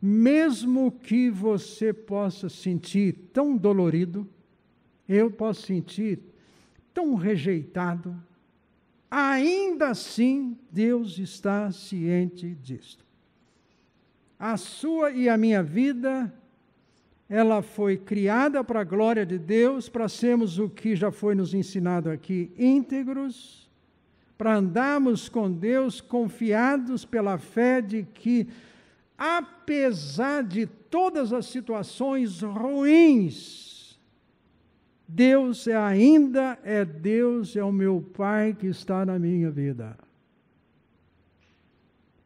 Mesmo que você possa sentir tão dolorido, eu posso sentir tão rejeitado, Ainda assim, Deus está ciente disto. A sua e a minha vida, ela foi criada para a glória de Deus, para sermos o que já foi nos ensinado aqui, íntegros, para andarmos com Deus confiados pela fé de que, apesar de todas as situações ruins Deus é ainda é Deus, é o meu Pai que está na minha vida.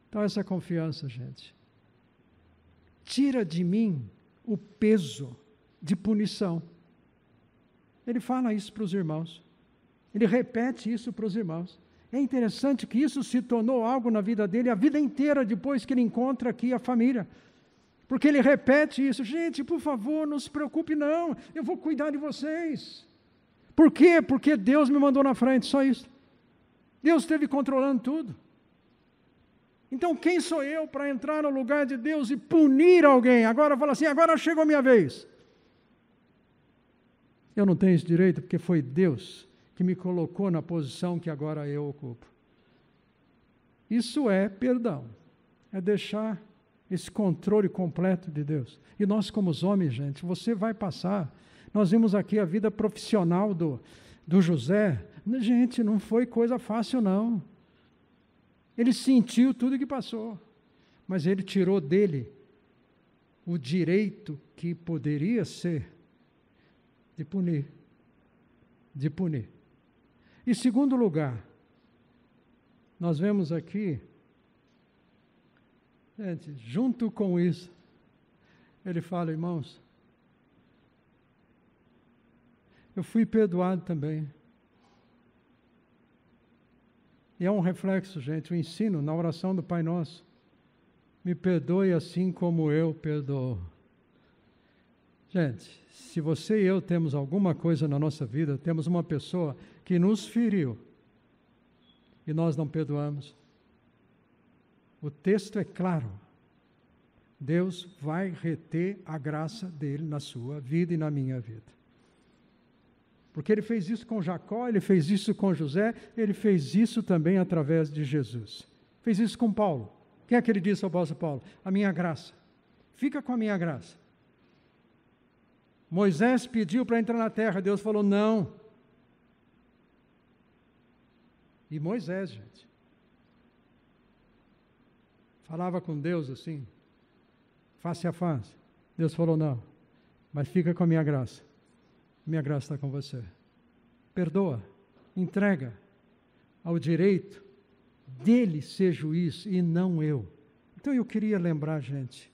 Então, essa confiança, gente, tira de mim o peso de punição. Ele fala isso para os irmãos. Ele repete isso para os irmãos. É interessante que isso se tornou algo na vida dele a vida inteira depois que ele encontra aqui a família. Porque ele repete isso: gente, por favor, não se preocupe, não, eu vou cuidar de vocês. Por quê? Porque Deus me mandou na frente, só isso. Deus esteve controlando tudo. Então, quem sou eu para entrar no lugar de Deus e punir alguém? Agora fala assim: agora chegou a minha vez. Eu não tenho esse direito porque foi Deus que me colocou na posição que agora eu ocupo. Isso é perdão, é deixar esse controle completo de Deus. E nós, como os homens, gente, você vai passar. Nós vimos aqui a vida profissional do, do José. Gente, não foi coisa fácil, não. Ele sentiu tudo que passou, mas ele tirou dele o direito que poderia ser de punir. De punir. E segundo lugar, nós vemos aqui Gente, junto com isso, ele fala, irmãos, eu fui perdoado também. E é um reflexo, gente, o um ensino na oração do Pai Nosso. Me perdoe assim como eu perdoo. Gente, se você e eu temos alguma coisa na nossa vida, temos uma pessoa que nos feriu e nós não perdoamos, o texto é claro. Deus vai reter a graça dele na sua vida e na minha vida. Porque ele fez isso com Jacó, ele fez isso com José, ele fez isso também através de Jesus. Fez isso com Paulo. Quem é que ele disse ao apóstolo Paulo? A minha graça. Fica com a minha graça. Moisés pediu para entrar na terra, Deus falou não. E Moisés, gente, Falava com Deus assim, face a face. Deus falou: não, mas fica com a minha graça. Minha graça está com você. Perdoa, entrega ao direito dele ser juiz e não eu. Então eu queria lembrar, gente,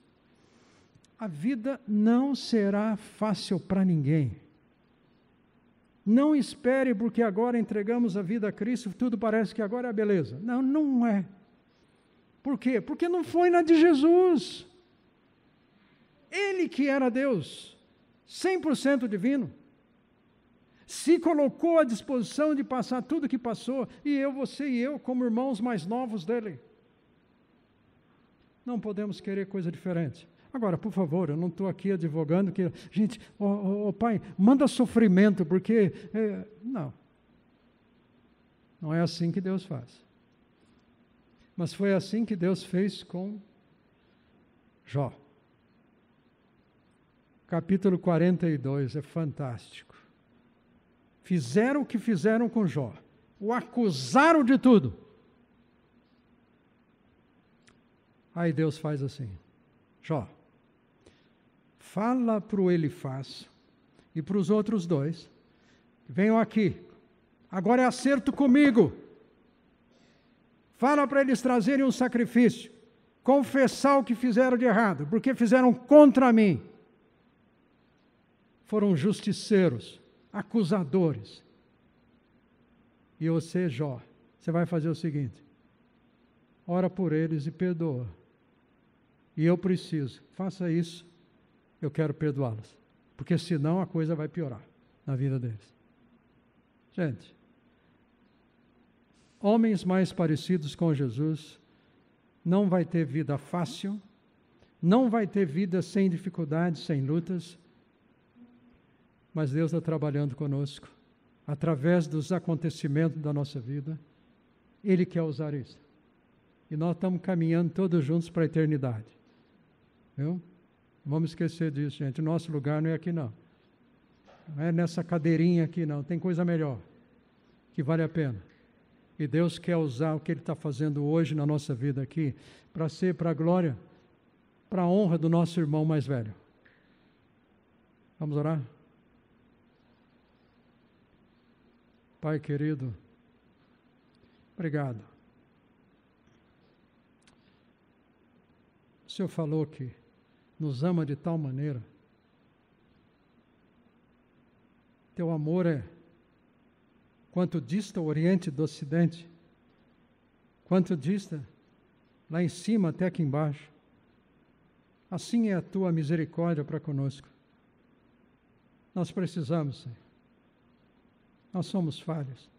a vida não será fácil para ninguém. Não espere porque agora entregamos a vida a Cristo, tudo parece que agora é beleza. Não, não é. Por quê? Porque não foi na de Jesus. Ele que era Deus, 100% divino, se colocou à disposição de passar tudo o que passou, e eu, você e eu, como irmãos mais novos dele. Não podemos querer coisa diferente. Agora, por favor, eu não estou aqui advogando que, gente, o oh, oh, pai, manda sofrimento, porque. Eh, não. Não é assim que Deus faz. Mas foi assim que Deus fez com Jó. Capítulo 42 é fantástico. Fizeram o que fizeram com Jó, o acusaram de tudo. Aí Deus faz assim: Jó, fala para o Elifaz e para os outros dois: venham aqui, agora é acerto comigo. Fala para eles trazerem um sacrifício, confessar o que fizeram de errado, porque fizeram contra mim. Foram justiceiros, acusadores. E você, Jó, você vai fazer o seguinte: ora por eles e perdoa. E eu preciso, faça isso, eu quero perdoá-los. Porque senão a coisa vai piorar na vida deles. Gente, homens mais parecidos com Jesus, não vai ter vida fácil, não vai ter vida sem dificuldades, sem lutas, mas Deus está trabalhando conosco, através dos acontecimentos da nossa vida, Ele quer usar isso. E nós estamos caminhando todos juntos para a eternidade. Viu? Vamos esquecer disso, gente. O nosso lugar não é aqui, não. Não é nessa cadeirinha aqui, não. Tem coisa melhor que vale a pena. E Deus quer usar o que Ele está fazendo hoje na nossa vida aqui para ser para a glória, para a honra do nosso irmão mais velho. Vamos orar? Pai querido, obrigado. O Senhor falou que nos ama de tal maneira. Teu amor é Quanto dista o Oriente do Ocidente, quanto dista lá em cima até aqui embaixo. Assim é a tua misericórdia para conosco. Nós precisamos, Senhor. Nós somos falhos.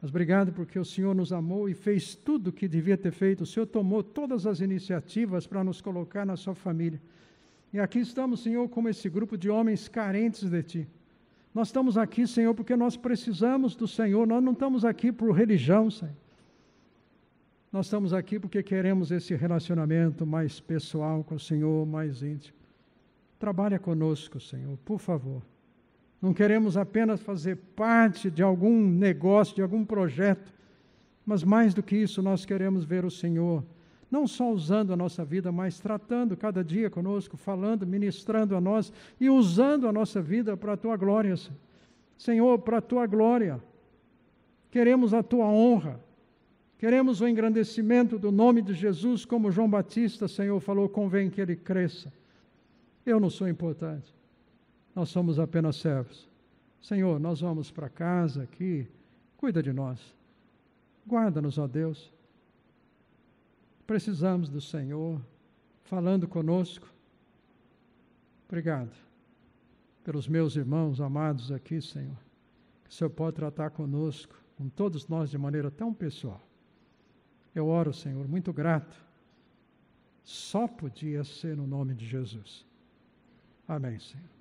Mas obrigado porque o Senhor nos amou e fez tudo o que devia ter feito. O Senhor tomou todas as iniciativas para nos colocar na sua família. E aqui estamos, Senhor, como esse grupo de homens carentes de Ti. Nós estamos aqui, Senhor, porque nós precisamos do Senhor, nós não estamos aqui por religião, Senhor. Nós estamos aqui porque queremos esse relacionamento mais pessoal com o Senhor, mais íntimo. Trabalha conosco, Senhor, por favor. Não queremos apenas fazer parte de algum negócio, de algum projeto, mas mais do que isso, nós queremos ver o Senhor não só usando a nossa vida, mas tratando cada dia conosco, falando, ministrando a nós e usando a nossa vida para a tua glória, Senhor, para a tua glória. Queremos a tua honra, queremos o engrandecimento do nome de Jesus, como João Batista, Senhor, falou: convém que ele cresça. Eu não sou importante, nós somos apenas servos. Senhor, nós vamos para casa aqui, cuida de nós, guarda-nos, ó Deus Precisamos do Senhor falando conosco. Obrigado pelos meus irmãos amados aqui, Senhor. Que o Senhor pode tratar conosco, com todos nós, de maneira tão pessoal. Eu oro, Senhor, muito grato. Só podia ser no nome de Jesus. Amém, Senhor.